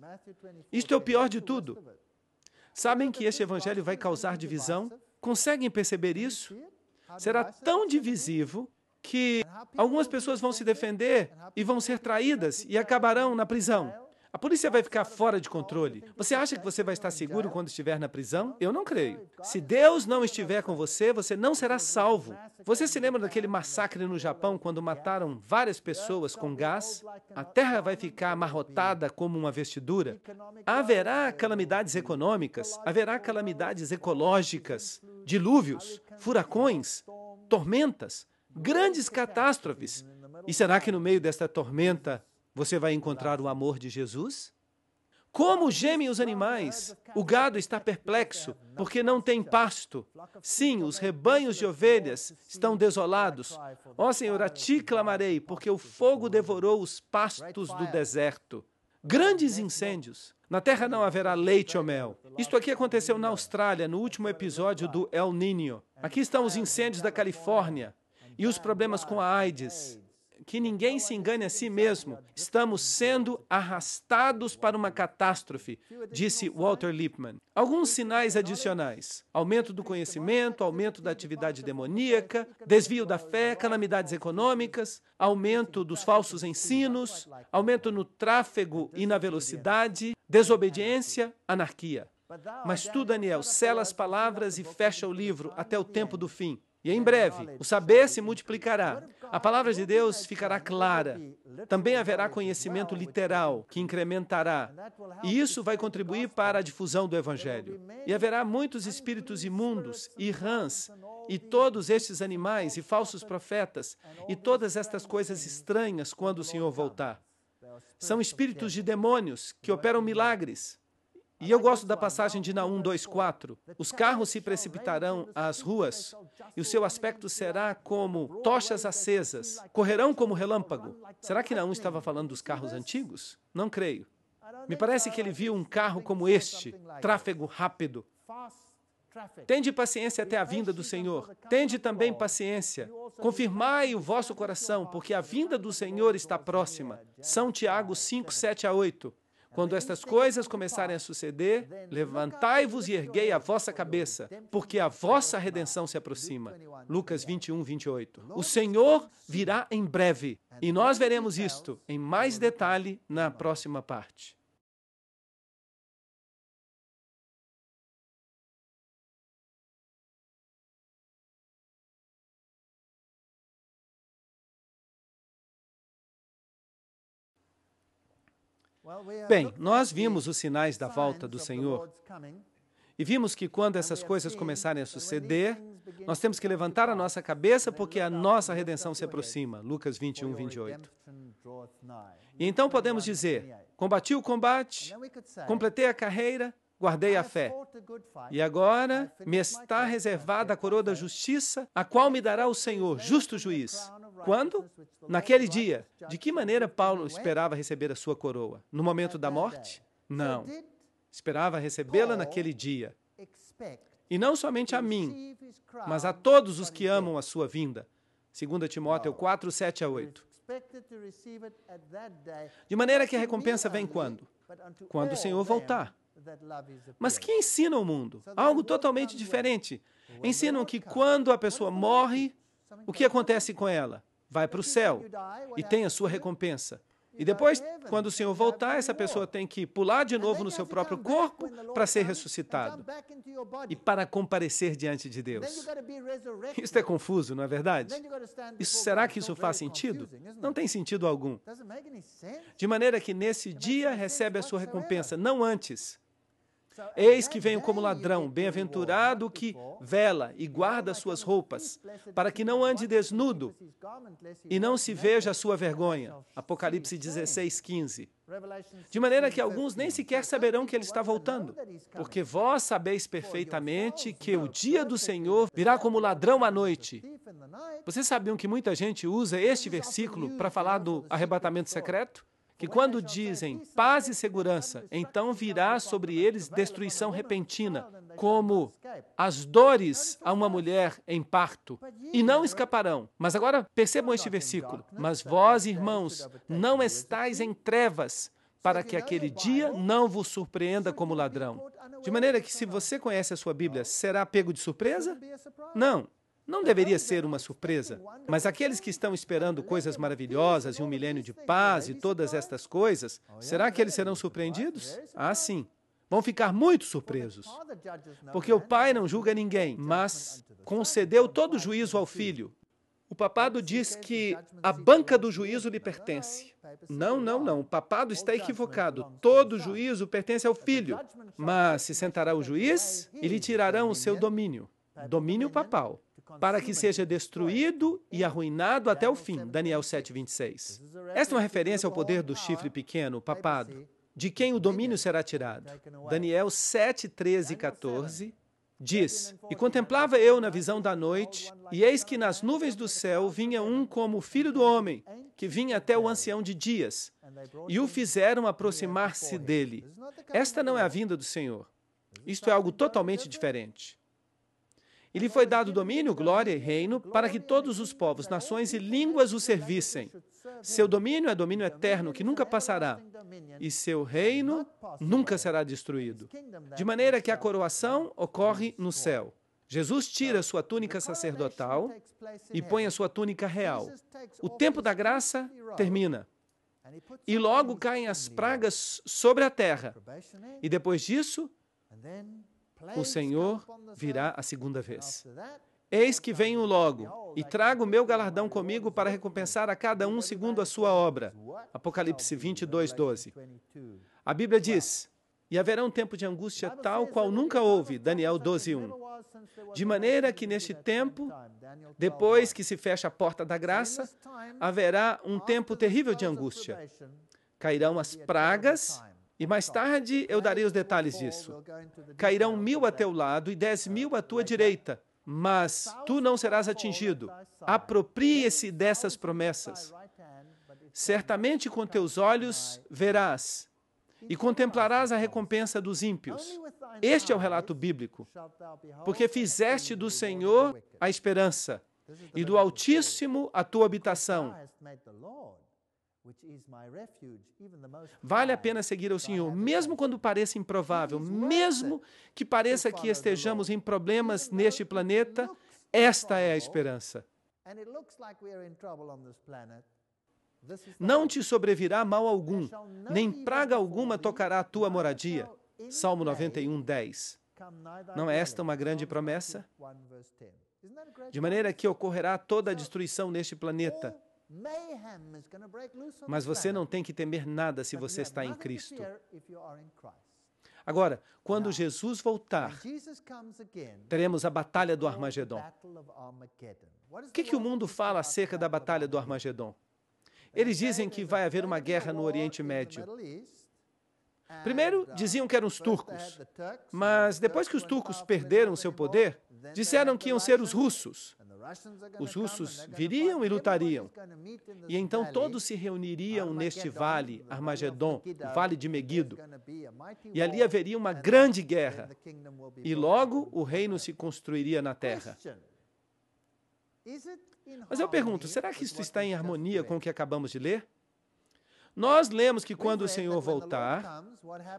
A: Isto é o pior de tudo. Sabem que este evangelho vai causar divisão? Conseguem perceber isso? Será tão divisivo que algumas pessoas vão se defender e vão ser traídas e acabarão na prisão. A polícia vai ficar fora de controle. Você acha que você vai estar seguro quando estiver na prisão? Eu não creio. Se Deus não estiver com você, você não será salvo. Você se lembra daquele massacre no Japão quando mataram várias pessoas com gás? A terra vai ficar amarrotada como uma vestidura. Haverá calamidades econômicas, haverá calamidades ecológicas, dilúvios, furacões, tormentas, grandes catástrofes. E será que no meio desta tormenta você vai encontrar o amor de Jesus? Como gemem os animais? O gado está perplexo, porque não tem pasto. Sim, os rebanhos de ovelhas estão desolados. Ó oh, Senhor, a ti clamarei, porque o fogo devorou os pastos do deserto. Grandes incêndios. Na terra não haverá leite ou mel. Isto aqui aconteceu na Austrália, no último episódio do El Niño. Aqui estão os incêndios da Califórnia e os problemas com a AIDS que ninguém se engane a si mesmo. Estamos sendo arrastados para uma catástrofe, disse Walter Lippmann. Alguns sinais adicionais: aumento do conhecimento, aumento da atividade demoníaca, desvio da fé, calamidades econômicas, aumento dos falsos ensinos, aumento no tráfego e na velocidade, desobediência, anarquia. Mas tu, Daniel, sela as palavras e fecha o livro até o tempo do fim. E em breve, o saber se multiplicará. A palavra de Deus ficará clara. Também haverá conhecimento literal, que incrementará. E isso vai contribuir para a difusão do Evangelho. E haverá muitos espíritos imundos e rãs, e todos estes animais e falsos profetas, e todas estas coisas estranhas quando o Senhor voltar. São espíritos de demônios que operam milagres. E eu gosto da passagem de Naum 2,4. Os carros se precipitarão às ruas, e o seu aspecto será como tochas acesas, correrão como relâmpago. Será que Naum estava falando dos carros antigos? Não creio. Me parece que ele viu um carro como este, tráfego rápido. Tende paciência até a vinda do Senhor. Tende também paciência. Confirmai o vosso coração, porque a vinda do Senhor está próxima. São Tiago 5, 7 a 8. Quando estas coisas começarem a suceder, levantai-vos e erguei a vossa cabeça, porque a vossa redenção se aproxima. Lucas 21, 28. O Senhor virá em breve, e nós veremos isto em mais detalhe na próxima parte. Bem, nós vimos os sinais da volta do Senhor e vimos que quando essas coisas começarem a suceder, nós temos que levantar a nossa cabeça porque a nossa redenção se aproxima. Lucas 21, 28. E então podemos dizer: combati o combate, completei a carreira, guardei a fé. E agora me está reservada a coroa da justiça, a qual me dará o Senhor, justo juiz. Quando? Naquele dia. De que maneira Paulo esperava receber a sua coroa? No momento da morte? Não. Esperava recebê-la naquele dia. E não somente a mim, mas a todos os que amam a sua vinda. 2 Timóteo 4, 7 a 8.
B: De maneira que a recompensa vem quando?
A: Quando o Senhor voltar. Mas que ensina o mundo? Algo totalmente diferente. Ensinam que quando a pessoa morre, o que acontece com ela? Vai para o céu e tem a sua recompensa. E depois, quando o Senhor voltar, essa pessoa tem que pular de novo no seu próprio corpo para ser ressuscitado e para comparecer diante de Deus. Isso é confuso, não é verdade? Isso, será que isso faz sentido? Não tem sentido algum. De maneira que nesse dia recebe a sua recompensa, não antes. Eis que venho como ladrão, bem-aventurado que vela e guarda suas roupas, para que não ande desnudo e não se veja a sua vergonha. Apocalipse 16, 15. De maneira que alguns nem sequer saberão que ele está voltando, porque vós sabeis perfeitamente que o dia do Senhor virá como ladrão à noite. Vocês sabiam que muita gente usa este versículo para falar do arrebatamento secreto? que quando dizem paz e segurança, então virá sobre eles destruição repentina, como as dores a uma mulher em parto, e não escaparão. Mas agora percebam este versículo: Mas vós, irmãos, não estáis em trevas, para que aquele dia não vos surpreenda como ladrão. De maneira que, se você conhece a sua Bíblia, será pego de surpresa? Não. Não deveria ser uma surpresa, mas aqueles que estão esperando coisas maravilhosas e um milênio de paz e todas estas coisas, será que eles serão surpreendidos? Ah, sim. Vão ficar muito surpresos. Porque o Pai não julga ninguém, mas concedeu todo o juízo ao Filho. O papado diz que a banca do juízo lhe pertence. Não, não, não. O papado está equivocado. Todo juízo pertence ao filho. Mas se sentará o juiz e lhe tirarão o seu domínio domínio papal para que seja destruído e arruinado até o fim. Daniel 7:26. Esta é uma referência ao poder do chifre pequeno, papado, de quem o domínio será tirado. Daniel 7, 13 e 14 diz: E contemplava eu na visão da noite, e eis que nas nuvens do céu vinha um como o filho do homem, que vinha até o ancião de dias, e o fizeram aproximar-se dele. Esta não é a vinda do Senhor. Isto é algo totalmente diferente. E lhe foi dado domínio, glória e reino, para que todos os povos, nações e línguas o servissem. Seu domínio é domínio eterno, que nunca passará, e seu reino nunca será destruído. De maneira que a coroação ocorre no céu. Jesus tira sua túnica sacerdotal e põe a sua túnica real. O tempo da graça termina. E logo caem as pragas sobre a terra. E depois disso,
B: o Senhor
A: virá a segunda vez. Eis que venho logo, e trago o meu galardão comigo para recompensar a cada um segundo a sua obra. Apocalipse 22, 12. A Bíblia diz: E haverá um tempo de angústia tal qual nunca houve. Daniel 12, 1. De maneira que neste tempo, depois que se fecha a porta da graça, haverá um tempo terrível de angústia. Cairão as pragas e mais tarde eu darei os detalhes disso. Cairão mil a teu lado e dez mil à tua direita, mas tu não serás atingido. Aproprie-se dessas promessas. Certamente com teus olhos verás e contemplarás a recompensa dos ímpios. Este é o relato bíblico. Porque fizeste do Senhor a esperança e do Altíssimo a tua habitação. Vale a pena seguir ao Senhor, mesmo quando pareça improvável, mesmo que pareça que estejamos em problemas neste planeta, esta é a esperança. Não te sobrevirá mal algum, nem praga alguma tocará a tua moradia. Salmo 91, 10. Não é esta uma grande promessa? De maneira que ocorrerá toda a destruição neste planeta,
B: mas você não tem
A: que temer nada se você está em Cristo. Agora, quando Jesus voltar, teremos a Batalha do Armagedon. O que, que o mundo fala acerca da Batalha do Armagedon? Eles dizem que vai haver uma guerra no Oriente Médio.
B: Primeiro, uh, diziam que eram os turcos,
A: mas depois que os turcos perderam seu poder, disseram que iam ser os russos. Os russos viriam e lutariam. E então todos se reuniriam neste vale, Armagedon, o vale de Megiddo. E ali haveria uma grande guerra. E logo o reino se construiria na terra. Mas eu pergunto, será que isso está em harmonia com o que acabamos de ler? Nós lemos que quando o Senhor voltar,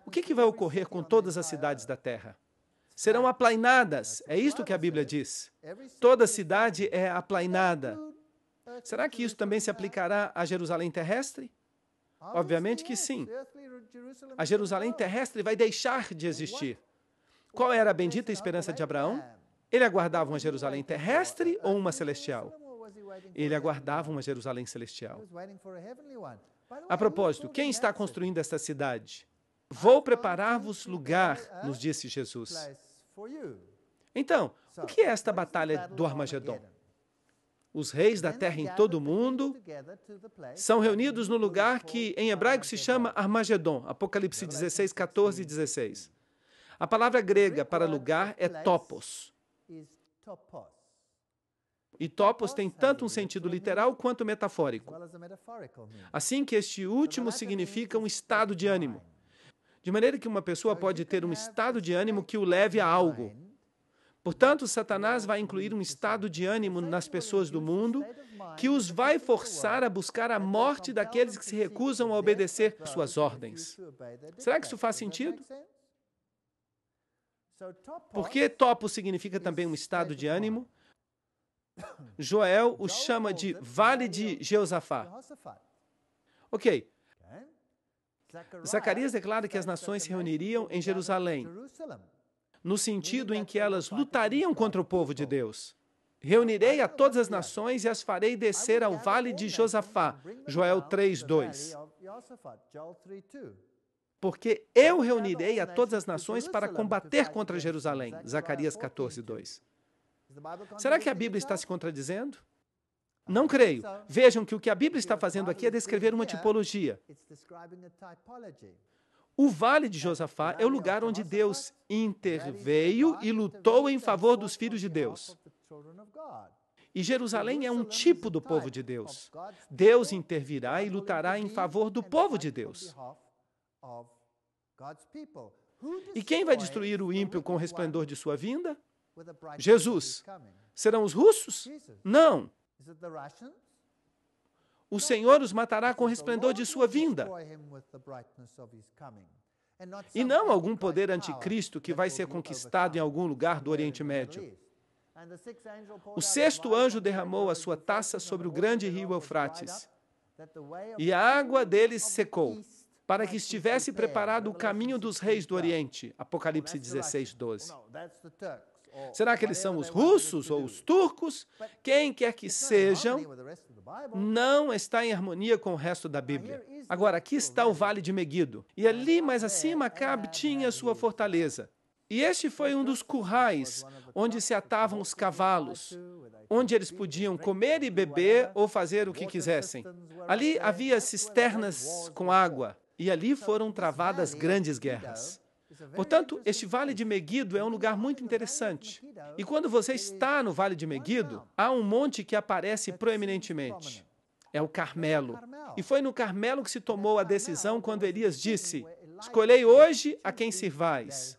A: o que, que vai ocorrer com todas as cidades da terra? serão aplainadas. É isto que a Bíblia diz. Toda cidade é aplainada. Será que isso também se aplicará a Jerusalém terrestre? Obviamente que sim. A Jerusalém terrestre vai deixar de existir. Qual era a bendita esperança de Abraão? Ele aguardava uma Jerusalém terrestre ou uma celestial? Ele aguardava uma Jerusalém celestial. A propósito, quem está construindo esta cidade? Vou preparar-vos lugar, nos disse Jesus. Então, o que é esta batalha do Armagedon? Os reis da terra em todo o mundo são reunidos no lugar que em hebraico se chama Armagedon, Apocalipse 16, 14 assim, e 16. A palavra grega para lugar é topos. E topos tem tanto um sentido literal quanto metafórico. Assim que este último significa um estado de ânimo de maneira que uma pessoa pode ter um estado é de ânimo que o leve a algo. Portanto, Satanás é vai incluir um estado de ânimo nas pessoas do mundo que os vai forçar a buscar a morte daqueles que se recusam a né? obedecer suas ordens.
B: Será que isso faz sentido? Porque
A: topo significa também um estado de ânimo. Joel o chama de Vale de Jeosafá. Ok, Zacarias declara que as nações se reuniriam em Jerusalém, no sentido em que elas lutariam contra o povo de Deus. Reunirei a todas as nações e as farei descer ao vale de Josafá. Joel 3, 2. Porque eu reunirei a todas as nações para combater contra Jerusalém. Zacarias 14, 2. Será que a Bíblia está se contradizendo? Não creio. Vejam que o que a Bíblia está fazendo aqui é descrever uma tipologia. O vale de Josafá é o lugar onde Deus interveio e lutou em favor dos filhos de Deus. E Jerusalém é um tipo do povo de Deus. Deus intervirá e lutará em favor do povo de Deus.
B: E quem vai destruir
A: o ímpio com o resplendor de sua vinda? Jesus. Serão os russos? Não. O Senhor os matará com o resplendor de sua vinda. E não algum poder anticristo que vai ser conquistado em algum lugar do Oriente Médio. O sexto anjo derramou a sua taça sobre o grande rio Eufrates, e a água dele secou, para que estivesse preparado o caminho dos reis do Oriente. Oh, Apocalipse 16, 12. Será que eles são os russos ou os turcos? Quem quer que sejam, não está em harmonia com o resto da Bíblia. Agora, aqui está o vale de Meguido. E ali mais acima, Cabe tinha sua fortaleza. E este foi um dos currais onde se atavam os cavalos, onde eles podiam comer e beber ou fazer o que quisessem. Ali havia cisternas com água, e ali foram travadas grandes guerras. Portanto, este Vale de Megiddo é um lugar muito interessante. E quando você está no Vale de Megiddo, há um monte que aparece é proeminentemente. É, é o Carmelo. E foi no Carmelo que se tomou a decisão quando Elias disse: Escolhei hoje a quem sirvais.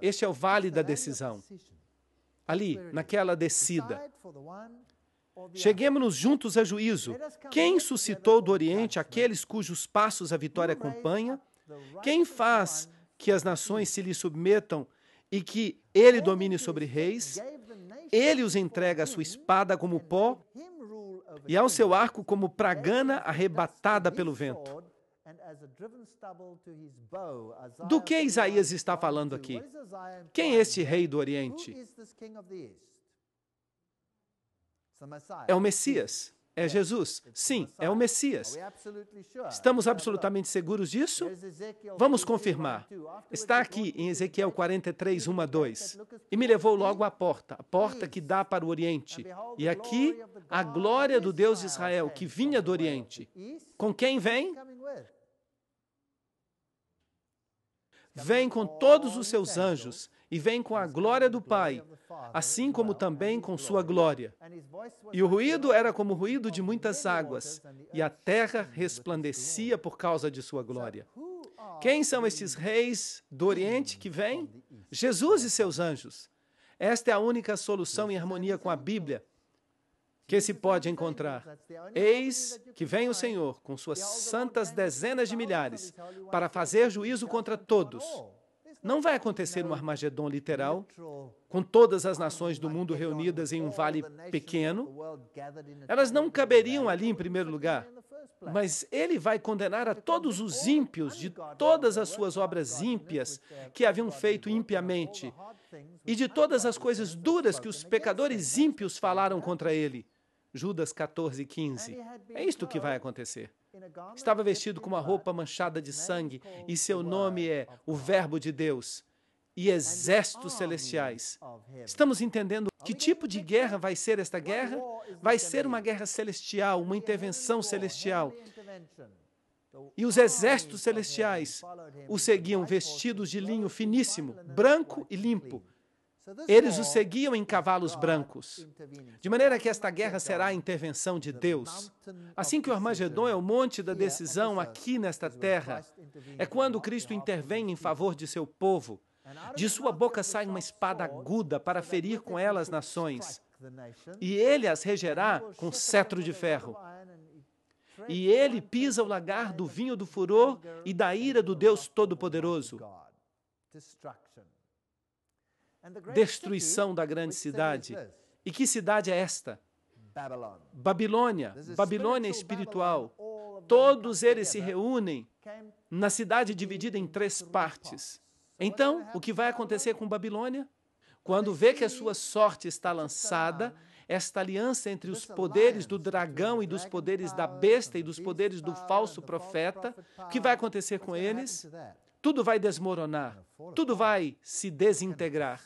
A: Este é o vale da é decisão. Ali, naquela descida. Cheguemos-nos juntos a juízo. Quem suscitou do Oriente aqueles cujos passos a vitória acompanha? Quem faz que as nações se lhe submetam e que ele domine sobre reis, ele os entrega à sua espada como pó e ao seu arco como pragana arrebatada pelo vento. Do que Isaías está falando aqui? Quem é este rei do Oriente?
B: É o Messias.
A: É Jesus. Sim, é o Messias. Estamos absolutamente seguros disso? Vamos confirmar. Está aqui em Ezequiel 43, 1 a 2. E me levou logo à porta, a porta que dá para o Oriente. E aqui a glória do Deus de Israel, que vinha do Oriente. Com quem vem? Vem com todos os seus anjos e vem com a glória do Pai, assim como também com sua glória. E o ruído era como o ruído de muitas águas, e a terra resplandecia por causa de sua glória. Quem são esses reis do Oriente que vêm? Jesus e seus anjos. Esta é a única solução em harmonia com a Bíblia que se pode encontrar. Eis que vem o Senhor com suas santas dezenas de milhares para fazer juízo contra todos. Não vai acontecer um Armagedon literal, com todas as nações do mundo reunidas em um vale pequeno. Elas não caberiam ali em primeiro lugar. Mas ele vai condenar a todos os ímpios de todas as suas obras ímpias que haviam feito impiamente e de todas as coisas duras que os pecadores ímpios falaram contra ele. Judas 14, 15. É isto que vai acontecer. Estava vestido com uma roupa manchada de sangue e seu nome é o Verbo de Deus e exércitos celestiais. Estamos entendendo que tipo de guerra vai ser esta guerra? Vai ser uma guerra celestial, uma intervenção celestial. E os exércitos celestiais o seguiam vestidos de linho finíssimo, branco e limpo, eles o seguiam em cavalos brancos. De maneira que esta guerra será a intervenção de Deus. Assim que o Armagedon é o monte da decisão aqui nesta terra, é quando Cristo intervém em favor de seu povo. De sua boca sai uma espada aguda para ferir com ela as nações, e ele as regerá com cetro de ferro. E ele pisa o lagar do vinho do furor e da ira do Deus Todo-Poderoso destruição da grande cidade. E que cidade é esta? Babilônia, Babilônia espiritual. Todos eles se reúnem na cidade dividida em três partes. Então, o que vai acontecer com Babilônia? Quando vê que a sua sorte está lançada, esta aliança entre os poderes do dragão e dos poderes da besta e dos poderes do falso profeta, o que vai acontecer com eles? tudo vai desmoronar, tudo vai se desintegrar.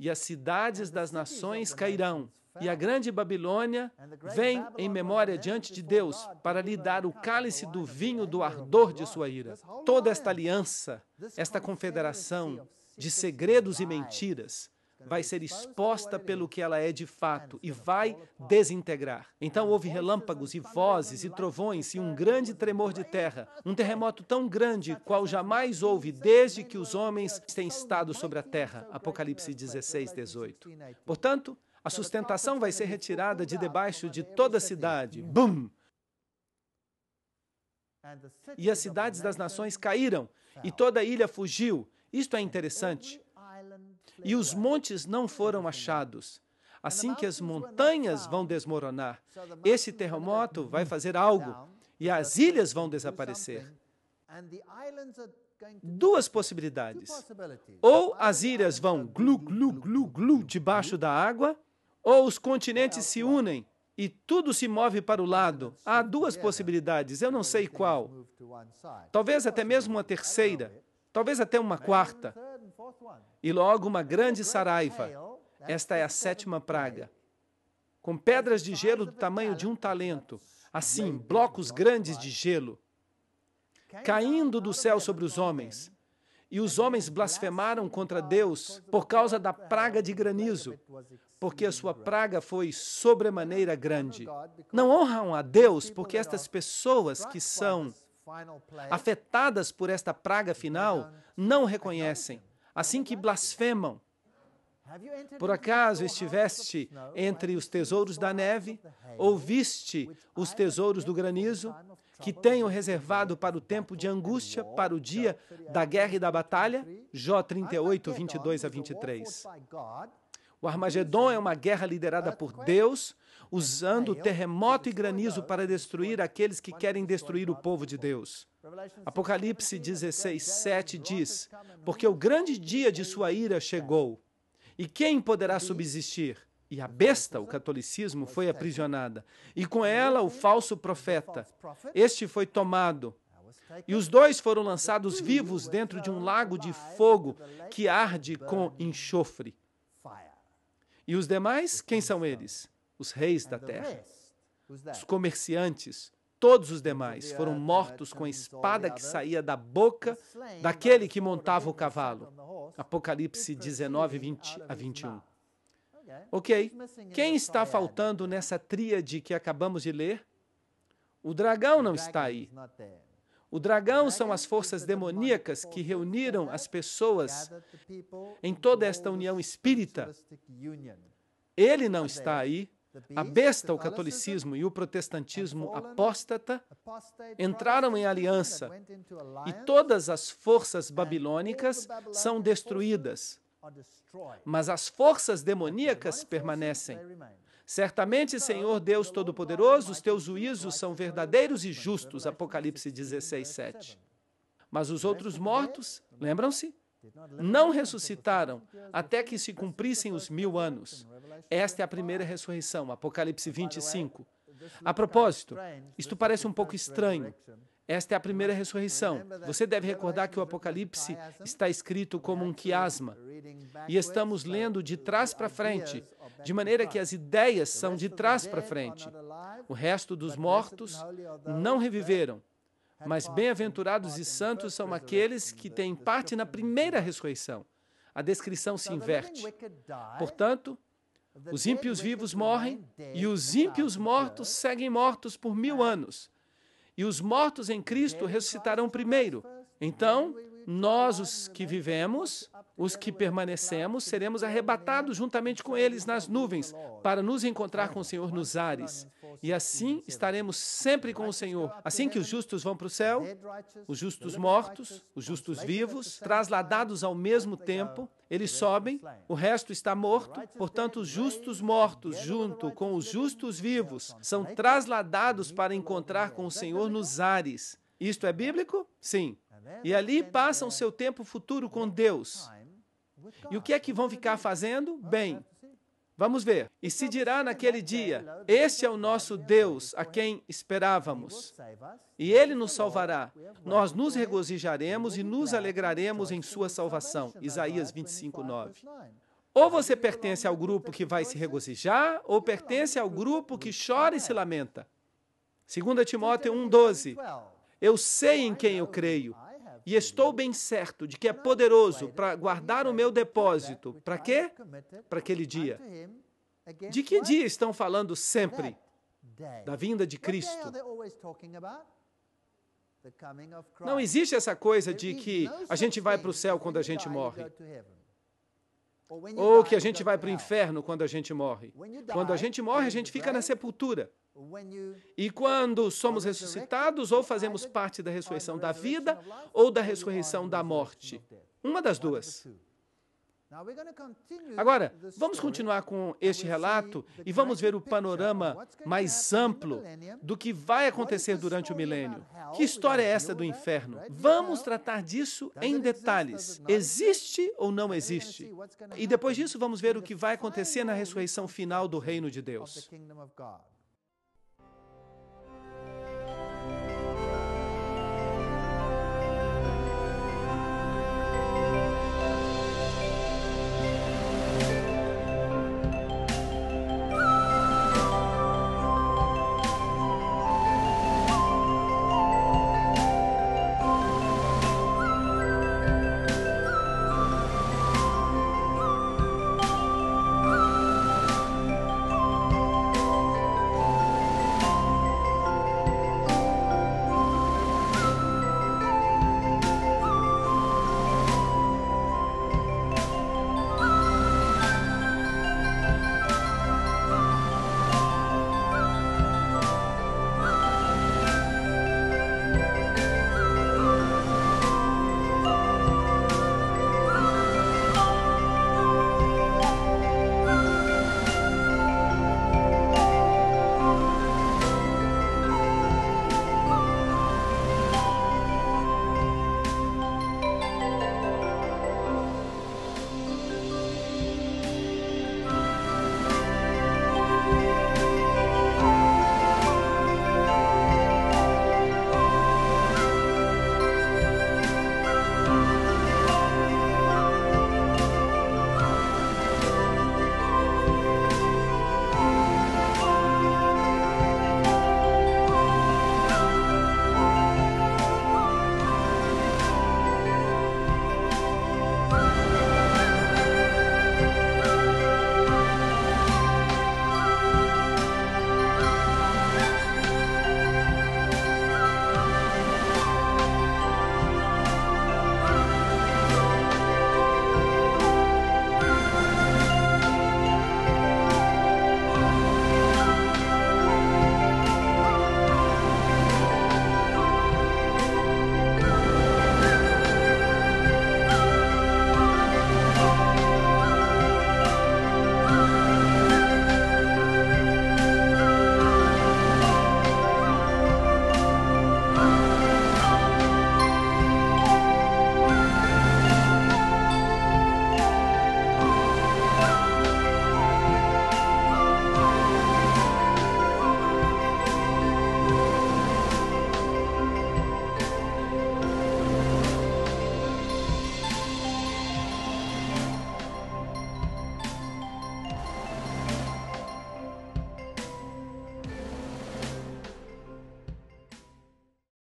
A: E as cidades das nações cairão, e a grande Babilônia vem em memória diante de Deus para lhe dar o cálice do vinho do ardor de sua ira. Toda esta aliança, esta confederação de segredos e mentiras, vai ser exposta pelo que ela é de fato e vai desintegrar. Então houve relâmpagos e vozes e trovões e um grande tremor de terra, um terremoto tão grande qual jamais houve desde que os homens têm estado sobre a terra. Apocalipse 16, 18. Portanto, a sustentação vai ser retirada de debaixo de toda a cidade. Bum! E as cidades das nações caíram, e toda a ilha fugiu. Isto é interessante e os montes não foram achados. Assim que as montanhas vão desmoronar, esse terremoto vai fazer algo e as ilhas vão desaparecer. Duas possibilidades. Ou as ilhas vão glu, glu, glu, glu debaixo da água, ou os continentes se unem e tudo se move para o lado. Há duas possibilidades, eu não sei qual. Talvez até mesmo uma terceira, talvez até uma quarta. E logo uma grande saraiva. Esta é a sétima praga. Com pedras de gelo do tamanho de um talento, assim, blocos grandes de gelo, caindo do céu sobre os homens. E os homens blasfemaram contra Deus por causa da praga de granizo, porque a sua praga foi sobremaneira grande. Não honram a Deus porque estas pessoas que são afetadas por esta praga final não reconhecem assim que blasfemam. Por acaso estiveste entre os tesouros da neve, ouviste os tesouros do granizo, que tenho reservado para o tempo de angústia, para o dia da guerra e da batalha? Jó 38, 22 a 23. O Armagedon é uma guerra liderada por Deus, usando terremoto e granizo para destruir aqueles que querem destruir o povo de Deus. Apocalipse 16, 7 diz: Porque o grande dia de sua ira chegou, e quem poderá subsistir? E a besta, o catolicismo, foi aprisionada, e com ela o falso profeta. Este foi tomado. E os dois foram lançados vivos dentro de um lago de fogo que arde com enxofre. E os demais, quem são eles? Os reis da terra, os comerciantes, Todos os demais foram é, né, mortos com a espada que saía da boca daquele né, que montava o cavalo. Apocalipse 19, 20 a 21. Ok, assim, quem está é faltando nessa tríade que acabamos de ler? O dragão não está aí. O dragão são as forças demoníacas que reuniram as pessoas em toda esta união espírita. Ele não está aí. A besta, o assim, catolicismo e o protestantismo apóstata entraram em aliança e todas as forças babilônicas são destruídas, mas as forças demoníacas permanecem. Certamente, Senhor Deus Todo-Poderoso, os teus juízos são verdadeiros e justos. Apocalipse 16, 7. Mas os outros mortos, lembram-se? não ressuscitaram até que se cumprissem os mil anos. Esta é a primeira ressurreição, Apocalipse 25. A propósito, isto parece um pouco estranho. Esta é a primeira ressurreição. Você deve recordar que o Apocalipse está escrito como um quiasma. E estamos lendo de trás para frente, de maneira que as ideias são de trás para frente. O resto dos mortos não reviveram, mas bem-aventurados e santos são aqueles que têm parte na primeira ressurreição. A descrição se inverte. Portanto, os ímpios vivos morrem e os ímpios mortos seguem mortos por mil anos. E os mortos em Cristo ressuscitarão primeiro. Então, nós, os que vivemos, os que permanecemos, seremos arrebatados juntamente com eles nas nuvens, para nos encontrar com o Senhor nos ares. E assim estaremos sempre com o Senhor. Assim que os justos vão para o céu, os justos mortos, os justos vivos, trasladados ao mesmo tempo, eles sobem, o resto está morto, portanto, os justos mortos, junto com os justos vivos, são trasladados para encontrar com o Senhor nos ares. Isto é bíblico? Sim. Né? E ali passam seu tempo futuro com Deus. E o que é que vão ficar fazendo? Bem, vamos ver. E se dirá naquele dia: Este é o nosso Deus a quem esperávamos, e ele nos salvará. Nós nos regozijaremos e nos alegraremos em sua salvação. Isaías 25, 9. Ou você pertence ao grupo que vai se regozijar, ou pertence ao grupo que chora e se lamenta. 2 Timóteo 1,12 Eu sei em quem eu creio e estou bem certo de que é poderoso para guardar o meu depósito. Para quê?
B: Para aquele dia. De que dia estão
A: falando sempre? Da vinda de Cristo. Não existe essa coisa de que a gente vai para o céu quando a gente morre. Ou que a gente vai para o inferno quando a gente morre. Quando a gente morre, a gente fica na sepultura. E quando somos ressuscitados, ou fazemos parte da ressurreição da vida ou da ressurreição da morte. Uma das duas. Agora, vamos continuar com este relato e vamos ver o panorama mais amplo do que vai acontecer durante o milênio. Que história é essa do inferno? Vamos tratar disso em detalhes. Existe ou não existe? E depois disso, vamos ver o que vai acontecer na ressurreição final do reino de Deus.